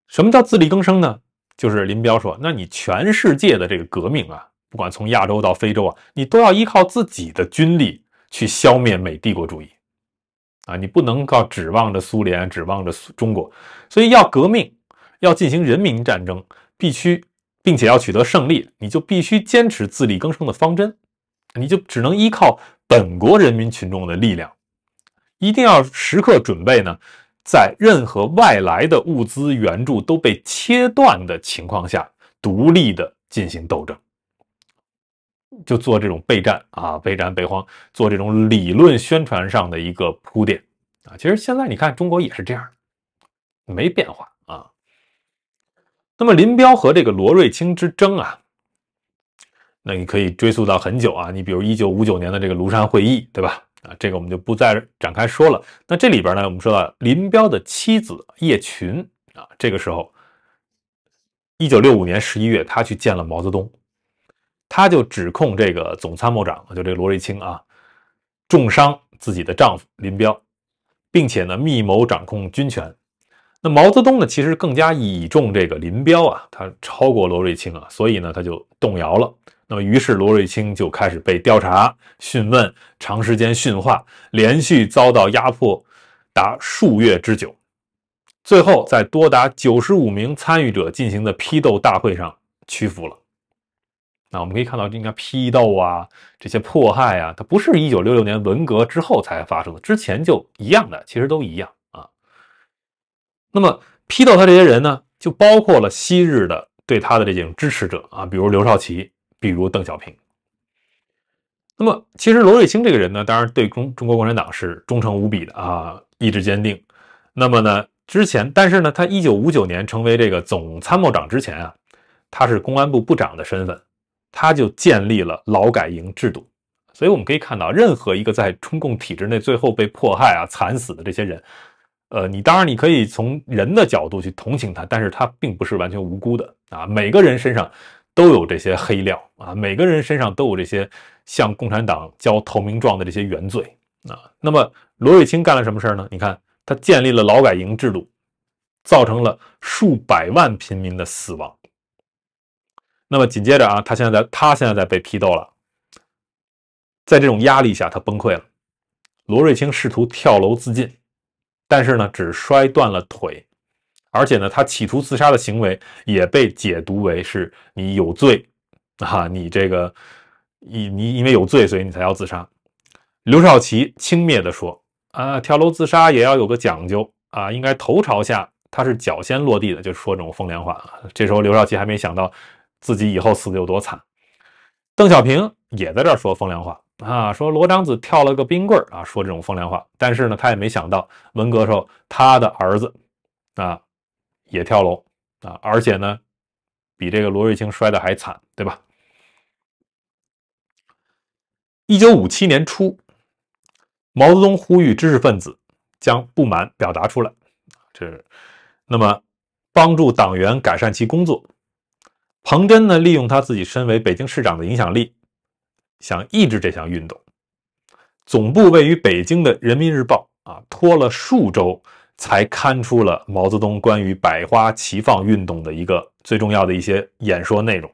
什么叫自力更生呢？就是林彪说，那你全世界的这个革命啊，不管从亚洲到非洲啊，你都要依靠自己的军力去消灭美帝国主义。啊，你不能靠指望着苏联，指望着中国，所以要革命，要进行人民战争，必须，并且要取得胜利，你就必须坚持自力更生的方针，你就只能依靠本国人民群众的力量，一定要时刻准备呢，在任何外来的物资援助都被切断的情况下，独立的进行斗争。就做这种备战啊，备战备荒，做这种理论宣传上的一个铺垫啊。其实现在你看，中国也是这样，没变化啊。那么林彪和这个罗瑞卿之争啊，那你可以追溯到很久啊。你比如一九五九年的这个庐山会议，对吧？啊，这个我们就不再展开说了。那这里边呢，我们说到林彪的妻子叶群啊，这个时候，一九六五年十一月，他去见了毛泽东。他就指控这个总参谋长，就这罗瑞卿啊，重伤自己的丈夫林彪，并且呢密谋掌控军权。那毛泽东呢，其实更加倚重这个林彪啊，他超过罗瑞卿啊，所以呢他就动摇了。那么于是罗瑞卿就开始被调查、讯问、长时间训话，连续遭到压迫达数月之久，最后在多达九十五名参与者进行的批斗大会上屈服了。那我们可以看到，应该批斗啊，这些迫害啊，它不是一九六六年文革之后才发生的，之前就一样的，其实都一样啊。那么批斗他这些人呢，就包括了昔日的对他的这种支持者啊，比如刘少奇，比如邓小平。那么其实罗瑞卿这个人呢，当然对中中国共产党是忠诚无比的啊，意志坚定。那么呢，之前，但是呢，他一九五九年成为这个总参谋长之前啊，他是公安部部长的身份。他就建立了劳改营制度，所以我们可以看到，任何一个在中共体制内最后被迫害啊、惨死的这些人，呃，你当然你可以从人的角度去同情他，但是他并不是完全无辜的啊。每个人身上都有这些黑料啊，每个人身上都有这些向共产党交投名状的这些原罪啊。那么罗瑞卿干了什么事儿呢？你看，他建立了劳改营制度，造成了数百万平民的死亡。那么紧接着啊，他现在在，他现在在被批斗了，在这种压力下，他崩溃了。罗瑞卿试图跳楼自尽，但是呢，只摔断了腿，而且呢，他企图自杀的行为也被解读为是你有罪，啊，你这个，你你因为有罪，所以你才要自杀。刘少奇轻蔑地说：“啊，跳楼自杀也要有个讲究啊，应该头朝下，他是脚先落地的。”就说这种风凉话。这时候刘少奇还没想到。自己以后死的有多惨？邓小平也在这说风凉话啊，说罗章子跳了个冰棍儿啊，说这种风凉话。但是呢，他也没想到文革时候他的儿子啊也跳楼啊，而且呢比这个罗瑞卿摔的还惨，对吧？一九五七年初，毛泽东呼吁知识分子将不满表达出来，这那么帮助党员改善其工作。彭真呢，利用他自己身为北京市长的影响力，想抑制这项运动。总部位于北京的《人民日报》啊，拖了数周才刊出了毛泽东关于百花齐放运动的一个最重要的一些演说内容。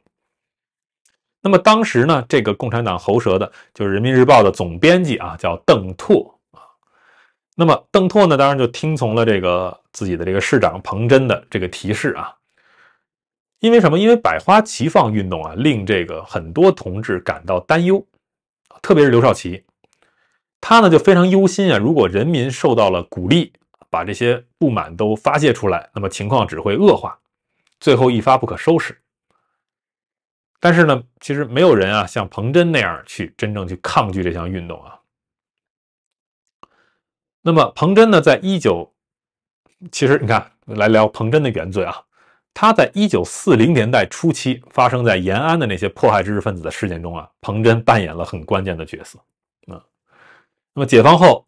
那么当时呢，这个共产党喉舌的就是《人民日报》的总编辑啊，叫邓拓啊。那么邓拓呢，当然就听从了这个自己的这个市长彭真的这个提示啊。因为什么？因为百花齐放运动啊，令这个很多同志感到担忧，特别是刘少奇，他呢就非常忧心啊。如果人民受到了鼓励，把这些不满都发泄出来，那么情况只会恶化，最后一发不可收拾。但是呢，其实没有人啊像彭真那样去真正去抗拒这项运动啊。那么彭真呢，在一九，其实你看来聊彭真的原罪啊。他在一九四零年代初期发生在延安的那些迫害知识分子的事件中啊，彭真扮演了很关键的角色。啊，那么解放后，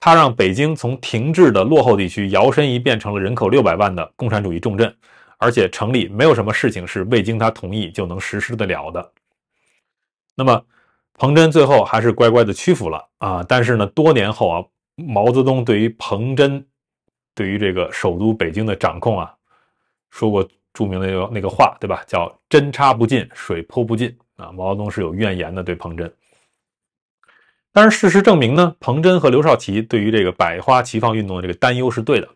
他让北京从停滞的落后地区摇身一变成了人口六百万的共产主义重镇，而且城里没有什么事情是未经他同意就能实施的了的。那么，彭真最后还是乖乖的屈服了啊。但是呢，多年后啊，毛泽东对于彭真，对于这个首都北京的掌控啊。说过著名的那个那个话，对吧？叫“针插不进，水泼不进”啊。毛泽东是有怨言的，对彭真。但是事实证明呢，彭真和刘少奇对于这个百花齐放运动的这个担忧是对的。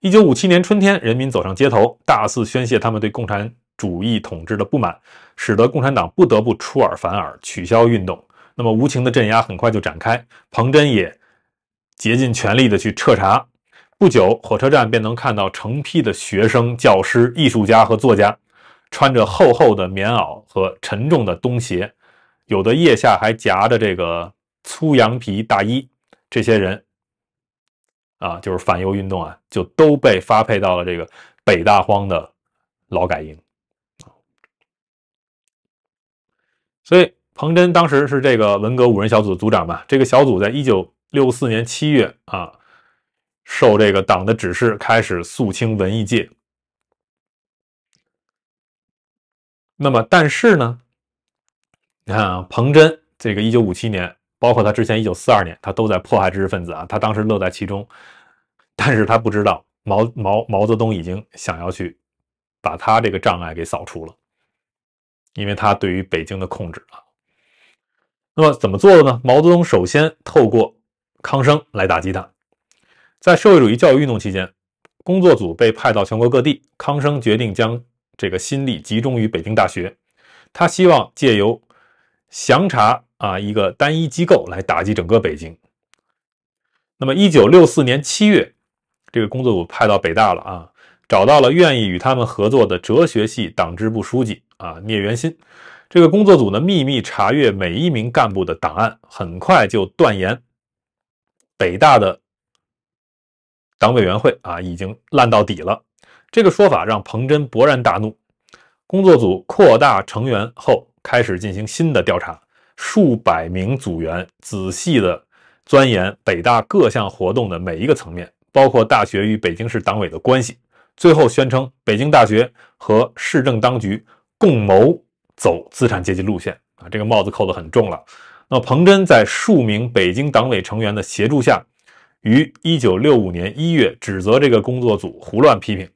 一九五七年春天，人民走上街头，大肆宣泄他们对共产主义统治的不满，使得共产党不得不出尔反尔，取消运动。那么无情的镇压很快就展开，彭真也竭尽全力的去彻查。不久，火车站便能看到成批的学生、教师、艺术家和作家，穿着厚厚的棉袄和沉重的冬鞋，有的腋下还夹着这个粗羊皮大衣。这些人，啊，就是反右运动啊，就都被发配到了这个北大荒的劳改营。所以，彭真当时是这个文革五人小组的组长吧？这个小组在一九六四年七月啊。受这个党的指示，开始肃清文艺界。那么，但是呢，你看啊，彭真，这个一九五七年，包括他之前一九四二年，他都在迫害知识分子啊，他当时乐在其中。但是他不知道毛毛毛泽东已经想要去把他这个障碍给扫除了，因为他对于北京的控制啊。那么怎么做的呢？毛泽东首先透过康生来打击他。在社会主义教育运动期间，工作组被派到全国各地。康生决定将这个心力集中于北京大学，他希望借由详查啊一个单一机构来打击整个北京。那么，一九六四年七月，这个工作组派到北大了啊，找到了愿意与他们合作的哲学系党支部书记啊聂元新。这个工作组呢秘密查阅每一名干部的档案，很快就断言北大的。党委员会啊，已经烂到底了，这个说法让彭真勃然大怒。工作组扩大成员后，开始进行新的调查，数百名组员仔细的钻研北大各项活动的每一个层面，包括大学与北京市党委的关系。最后宣称北京大学和市政当局共谋走资产阶级路线啊，这个帽子扣得很重了。那彭真在数名北京党委成员的协助下。于一九六五年一月，指责这个工作组胡乱批评。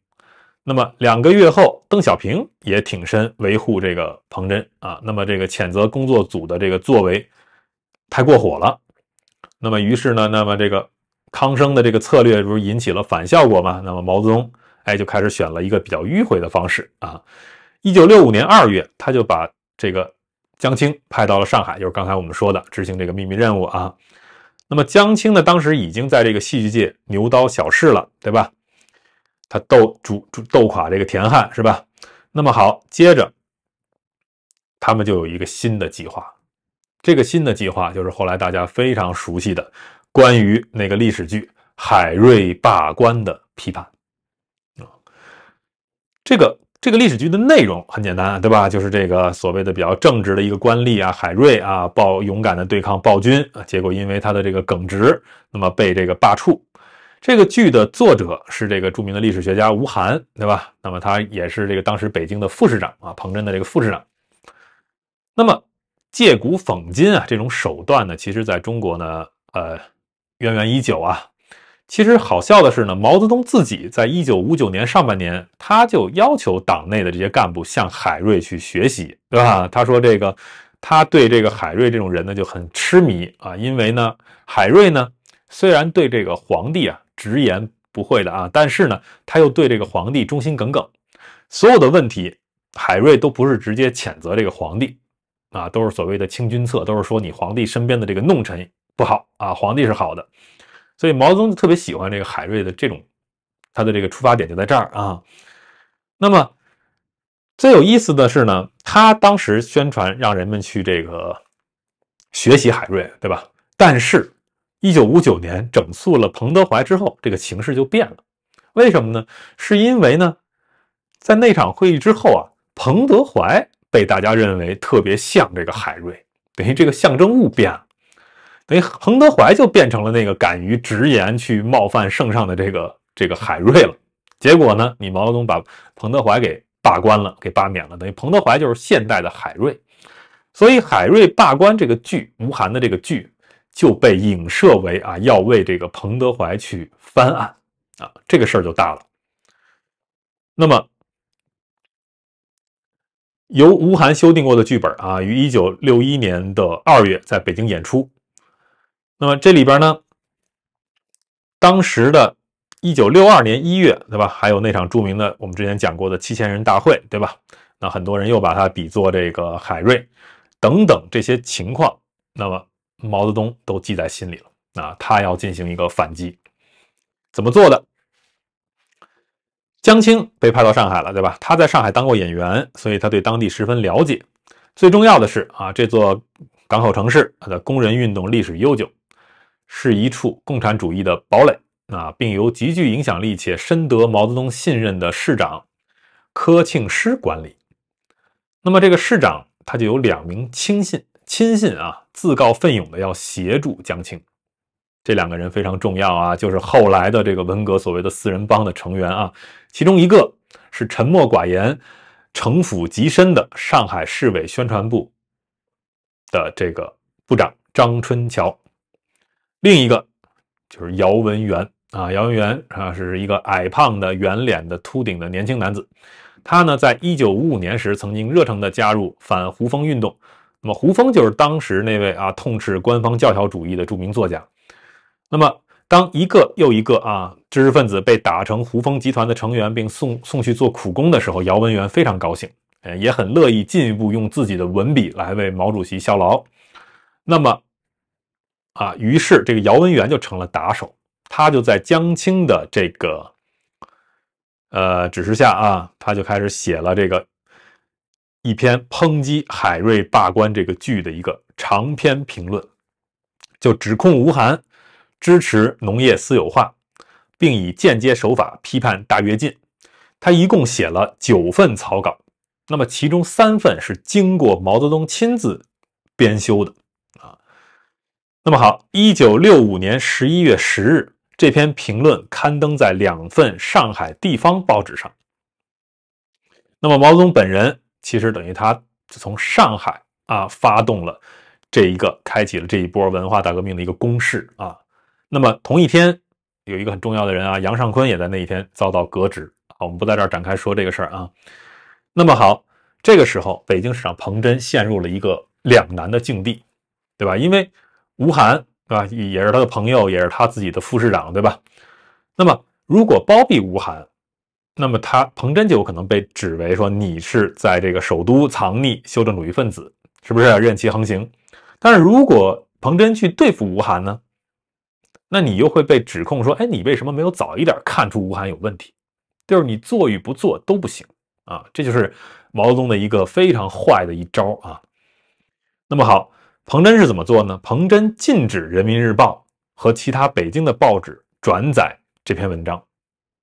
那么两个月后，邓小平也挺身维护这个彭真啊。那么这个谴责工作组的这个作为太过火了。那么于是呢，那么这个康生的这个策略，不是引起了反效果嘛？那么毛泽东哎，就开始选了一个比较迂回的方式啊。一九六五年二月，他就把这个江青派到了上海，就是刚才我们说的执行这个秘密任务啊。那么江青呢，当时已经在这个戏剧界牛刀小试了，对吧？他斗主主斗垮这个田汉，是吧？那么好，接着他们就有一个新的计划，这个新的计划就是后来大家非常熟悉的关于那个历史剧《海瑞罢官》的批判啊，这个。这个历史剧的内容很简单，对吧？就是这个所谓的比较正直的一个官吏啊，海瑞啊，暴勇敢的对抗暴君，啊，结果因为他的这个耿直，那么被这个罢黜。这个剧的作者是这个著名的历史学家吴晗，对吧？那么他也是这个当时北京的副市长啊，彭真的这个副市长。那么借古讽今啊，这种手段呢，其实在中国呢，呃，渊源已久啊。其实好笑的是呢，毛泽东自己在一九五九年上半年，他就要求党内的这些干部向海瑞去学习，对吧？他说这个，他对这个海瑞这种人呢就很痴迷啊，因为呢，海瑞呢虽然对这个皇帝啊直言不讳的啊，但是呢他又对这个皇帝忠心耿耿，所有的问题海瑞都不是直接谴责这个皇帝啊，都是所谓的清君侧，都是说你皇帝身边的这个弄臣不好啊，皇帝是好的。所以毛泽东特别喜欢这个海瑞的这种，他的这个出发点就在这儿啊。那么最有意思的是呢，他当时宣传让人们去这个学习海瑞，对吧？但是1959年整肃了彭德怀之后，这个形势就变了。为什么呢？是因为呢，在那场会议之后啊，彭德怀被大家认为特别像这个海瑞，等于这个象征物变了。所彭德怀就变成了那个敢于直言去冒犯圣上的这个这个海瑞了。结果呢，你毛泽东把彭德怀给罢官了，给罢免了。等于彭德怀就是现代的海瑞。所以，《海瑞罢官》这个剧，吴晗的这个剧，就被影射为啊要为这个彭德怀去翻案啊，这个事儿就大了。那么，由吴晗修订过的剧本啊，于一九六一年的二月在北京演出。那么这里边呢，当时的1962年1月，对吧？还有那场著名的我们之前讲过的七千人大会，对吧？那很多人又把他比作这个海瑞等等这些情况，那么毛泽东都记在心里了。啊，他要进行一个反击，怎么做的？江青被派到上海了，对吧？他在上海当过演员，所以他对当地十分了解。最重要的是啊，这座港口城市它的工人运动历史悠久。是一处共产主义的堡垒啊，并由极具影响力且深得毛泽东信任的市长柯庆施管理。那么这个市长他就有两名亲信亲信啊，自告奋勇的要协助江青。这两个人非常重要啊，就是后来的这个文革所谓的四人帮的成员啊。其中一个，是沉默寡言、城府极深的上海市委宣传部的这个部长张春桥。另一个就是姚文元啊，姚文元啊，是一个矮胖的圆脸的秃顶的年轻男子。他呢，在一九五五年时曾经热诚地加入反胡风运动。那么，胡风就是当时那位啊痛斥官方教条主义的著名作家。那么，当一个又一个啊知识分子被打成胡风集团的成员，并送送去做苦工的时候，姚文元非常高兴，呃，也很乐意进一步用自己的文笔来为毛主席效劳。那么。啊，于是这个姚文元就成了打手，他就在江青的这个，呃指示下啊，他就开始写了这个一篇抨击海瑞罢官这个剧的一个长篇评论，就指控吴晗支持农业私有化，并以间接手法批判大跃进。他一共写了九份草稿，那么其中三份是经过毛泽东亲自编修的。那么好，一九六五年十一月十日，这篇评论刊登在两份上海地方报纸上。那么，毛泽东本人其实等于他从上海啊发动了这一个，开启了这一波文化大革命的一个攻势啊。那么，同一天有一个很重要的人啊，杨尚昆也在那一天遭到革职啊。我们不在这儿展开说这个事儿啊。那么好，这个时候，北京市长彭真陷入了一个两难的境地，对吧？因为吴晗啊，吧，也是他的朋友，也是他自己的副市长对吧？那么如果包庇吴晗，那么他彭真就有可能被指为说你是在这个首都藏匿修正主义分子，是不是任其横行？但是如果彭真去对付吴晗呢，那你又会被指控说，哎，你为什么没有早一点看出吴晗有问题？就是你做与不做都不行啊，这就是毛泽东的一个非常坏的一招啊。那么好。彭真是怎么做呢？彭真禁止《人民日报》和其他北京的报纸转载这篇文章，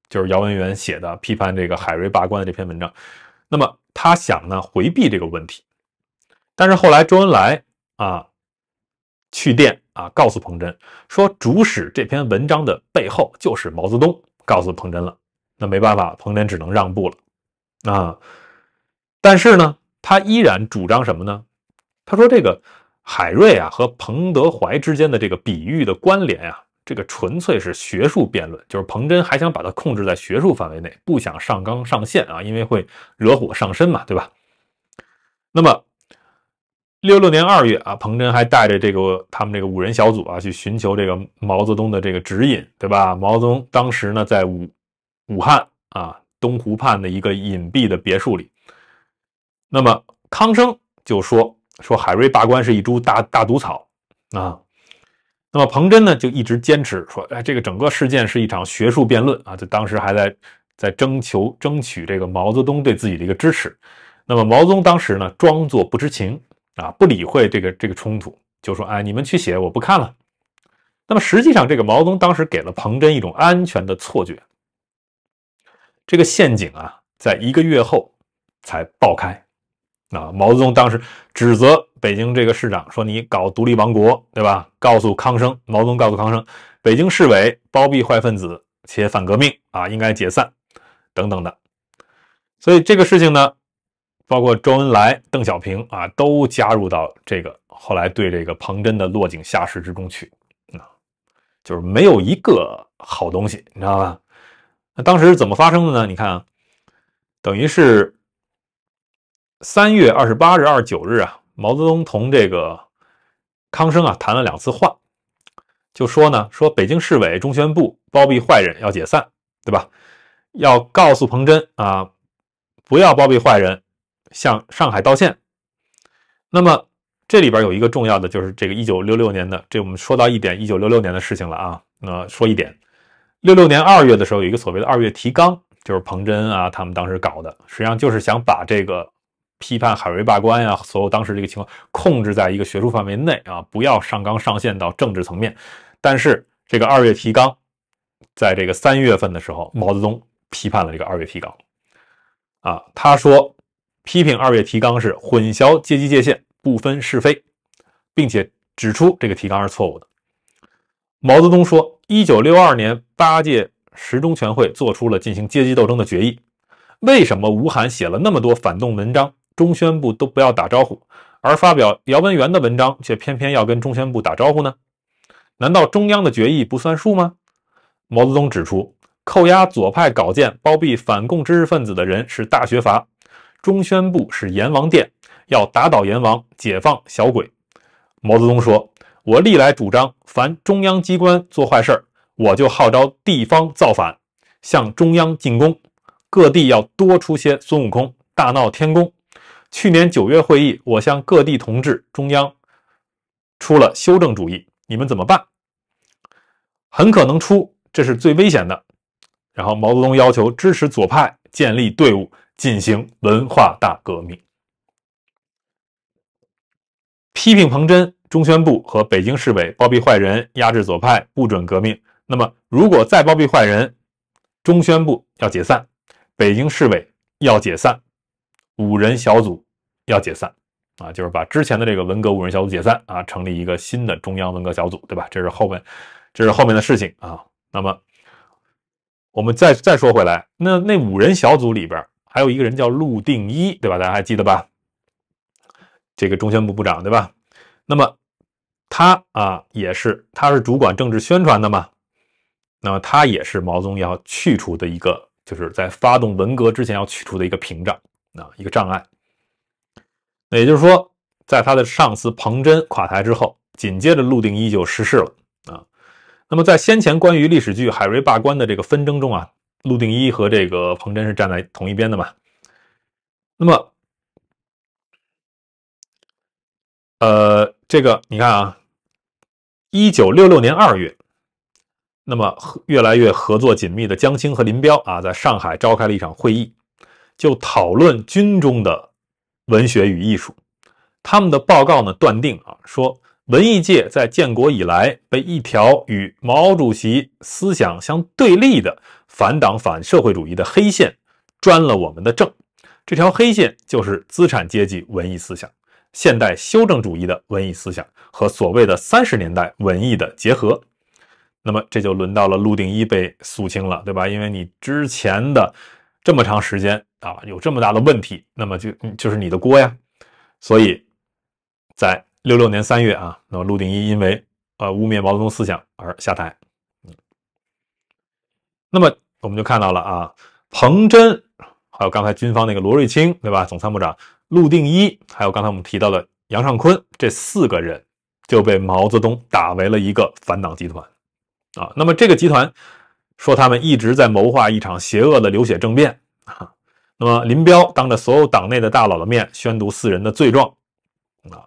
就是姚文元写的批判这个海瑞罢官的这篇文章。那么他想呢，回避这个问题。但是后来周恩来啊去电啊，告诉彭真说，主使这篇文章的背后就是毛泽东。告诉彭真了，那没办法，彭真只能让步了啊。但是呢，他依然主张什么呢？他说这个。海瑞啊和彭德怀之间的这个比喻的关联啊，这个纯粹是学术辩论，就是彭真还想把它控制在学术范围内，不想上纲上线啊，因为会惹火上身嘛，对吧？那么，六六年二月啊，彭真还带着这个他们这个五人小组啊，去寻求这个毛泽东的这个指引，对吧？毛泽东当时呢在武武汉啊东湖畔的一个隐蔽的别墅里，那么康生就说。说海瑞罢官是一株大大毒草啊，那么彭真呢就一直坚持说，哎，这个整个事件是一场学术辩论啊，就当时还在在征求争取这个毛泽东对自己的一个支持。那么毛宗当时呢装作不知情啊，不理会这个这个冲突，就说哎，你们去写，我不看了。那么实际上这个毛宗当时给了彭真一种安全的错觉，这个陷阱啊，在一个月后才爆开。啊，毛泽东当时指责北京这个市长说：“你搞独立王国，对吧？”告诉康生，毛泽东告诉康生，北京市委包庇坏分子且反革命啊，应该解散等等的。所以这个事情呢，包括周恩来、邓小平啊，都加入到这个后来对这个彭真的落井下石之中去啊，就是没有一个好东西，你知道吧？那当时怎么发生的呢？你看啊，等于是。三月二十八日、二十九日啊，毛泽东同这个康生啊谈了两次话，就说呢，说北京市委中宣部包庇坏人要解散，对吧？要告诉彭真啊，不要包庇坏人，向上海道歉。那么这里边有一个重要的，就是这个一九六六年的，这我们说到一点一九六六年的事情了啊。那说一点，六六年二月的时候有一个所谓的二月提纲，就是彭真啊他们当时搞的，实际上就是想把这个。批判海瑞罢官呀，所有当时这个情况控制在一个学术范围内啊，不要上纲上线到政治层面。但是这个二月提纲，在这个三月份的时候，毛泽东批判了这个二月提纲啊，他说批评二月提纲是混淆阶级界限，不分是非，并且指出这个提纲是错误的。毛泽东说，一九六二年八届十中全会作出了进行阶级斗争的决议，为什么吴晗写了那么多反动文章？中宣部都不要打招呼，而发表姚文元的文章却偏偏要跟中宣部打招呼呢？难道中央的决议不算数吗？毛泽东指出，扣押左派稿件、包庇反共知识分子的人是大学阀，中宣部是阎王殿，要打倒阎王，解放小鬼。毛泽东说：“我历来主张，凡中央机关做坏事儿，我就号召地方造反，向中央进攻。各地要多出些孙悟空，大闹天宫。”去年九月会议，我向各地同志、中央出了修正主义，你们怎么办？很可能出，这是最危险的。然后毛泽东要求支持左派，建立队伍，进行文化大革命，批评彭真、中宣部和北京市委包庇坏人，压制左派，不准革命。那么，如果再包庇坏人，中宣部要解散，北京市委要解散。五人小组要解散啊，就是把之前的这个文革五人小组解散啊，成立一个新的中央文革小组，对吧？这是后面，这是后面的事情啊。那么我们再再说回来，那那五人小组里边还有一个人叫陆定一对吧？大家还记得吧？这个中宣部部长对吧？那么他啊也是，他是主管政治宣传的嘛，那么他也是毛宗要去除的一个，就是在发动文革之前要去除的一个屏障。啊，一个障碍。那也就是说，在他的上司彭真垮台之后，紧接着陆定一就失势了啊。那么在先前关于历史剧《海瑞罢官》的这个纷争中啊，陆定一和这个彭真是站在同一边的嘛。那么，呃，这个你看啊，一九六六年二月，那么越来越合作紧密的江青和林彪啊，在上海召开了一场会议。就讨论军中的文学与艺术，他们的报告呢断定啊说，文艺界在建国以来被一条与毛主席思想相对立的反党反社会主义的黑线专了我们的政。这条黑线就是资产阶级文艺思想、现代修正主义的文艺思想和所谓的三十年代文艺的结合。那么这就轮到了陆定一被肃清了，对吧？因为你之前的。这么长时间啊，有这么大的问题，那么就就是你的锅呀。所以，在六六年三月啊，那么陆定一因为呃污蔑毛泽东思想而下台。那么我们就看到了啊，彭真，还有刚才军方那个罗瑞卿，对吧？总参谋长陆定一，还有刚才我们提到的杨尚昆，这四个人就被毛泽东打为了一个反党集团啊。那么这个集团。说他们一直在谋划一场邪恶的流血政变啊！那么林彪当着所有党内的大佬的面宣读四人的罪状啊，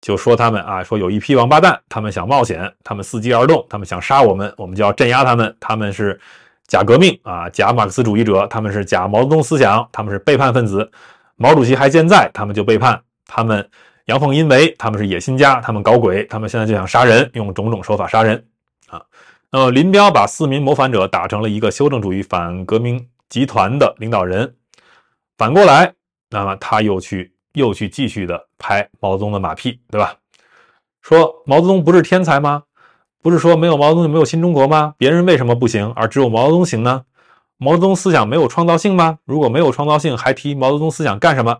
就说他们啊，说有一批王八蛋，他们想冒险，他们伺机而动，他们想杀我们，我们就要镇压他们。他们是假革命啊，假马克思主义者，他们是假毛泽东思想，他们是背叛分子。毛主席还健在，他们就背叛，他们阳奉阴违，他们是野心家，他们搞鬼，他们现在就想杀人，用种种手法杀人。那么林彪把四名谋反者打成了一个修正主义反革命集团的领导人，反过来，那么他又去又去继续的拍毛泽东的马屁，对吧？说毛泽东不是天才吗？不是说没有毛泽东就没有新中国吗？别人为什么不行，而只有毛泽东行呢？毛泽东思想没有创造性吗？如果没有创造性，还提毛泽东思想干什么？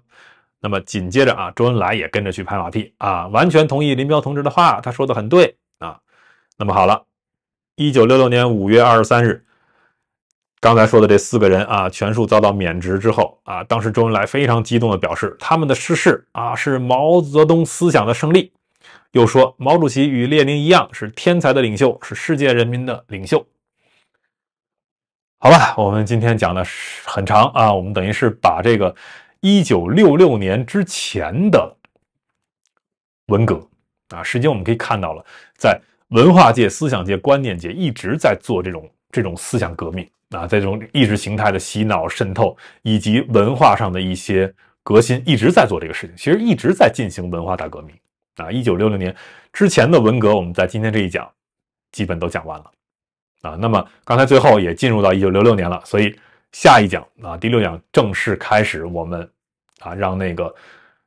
那么紧接着啊，周恩来也跟着去拍马屁啊，完全同意林彪同志的话，他说的很对啊。那么好了。一九六六年五月二十三日，刚才说的这四个人啊，全数遭到免职之后啊，当时周恩来非常激动的表示，他们的逝世啊，是毛泽东思想的胜利。又说，毛主席与列宁一样，是天才的领袖，是世界人民的领袖。好吧，我们今天讲的很长啊，我们等于是把这个一九六六年之前的文革啊，时间我们可以看到了，在。文化界、思想界、观念界一直在做这种这种思想革命啊，在这种意识形态的洗脑渗透以及文化上的一些革新，一直在做这个事情。其实一直在进行文化大革命啊。一九六六年之前的文革，我们在今天这一讲基本都讲完了啊。那么刚才最后也进入到一九六六年了，所以下一讲啊，第六讲正式开始，我们啊，让那个。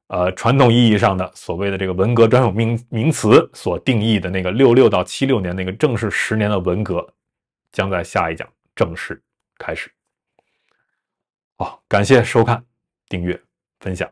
呃，传统意义上的所谓的这个文革专有名名词所定义的那个六六到七六年那个正式十年的文革，将在下一讲正式开始。好，感谢收看、订阅、分享。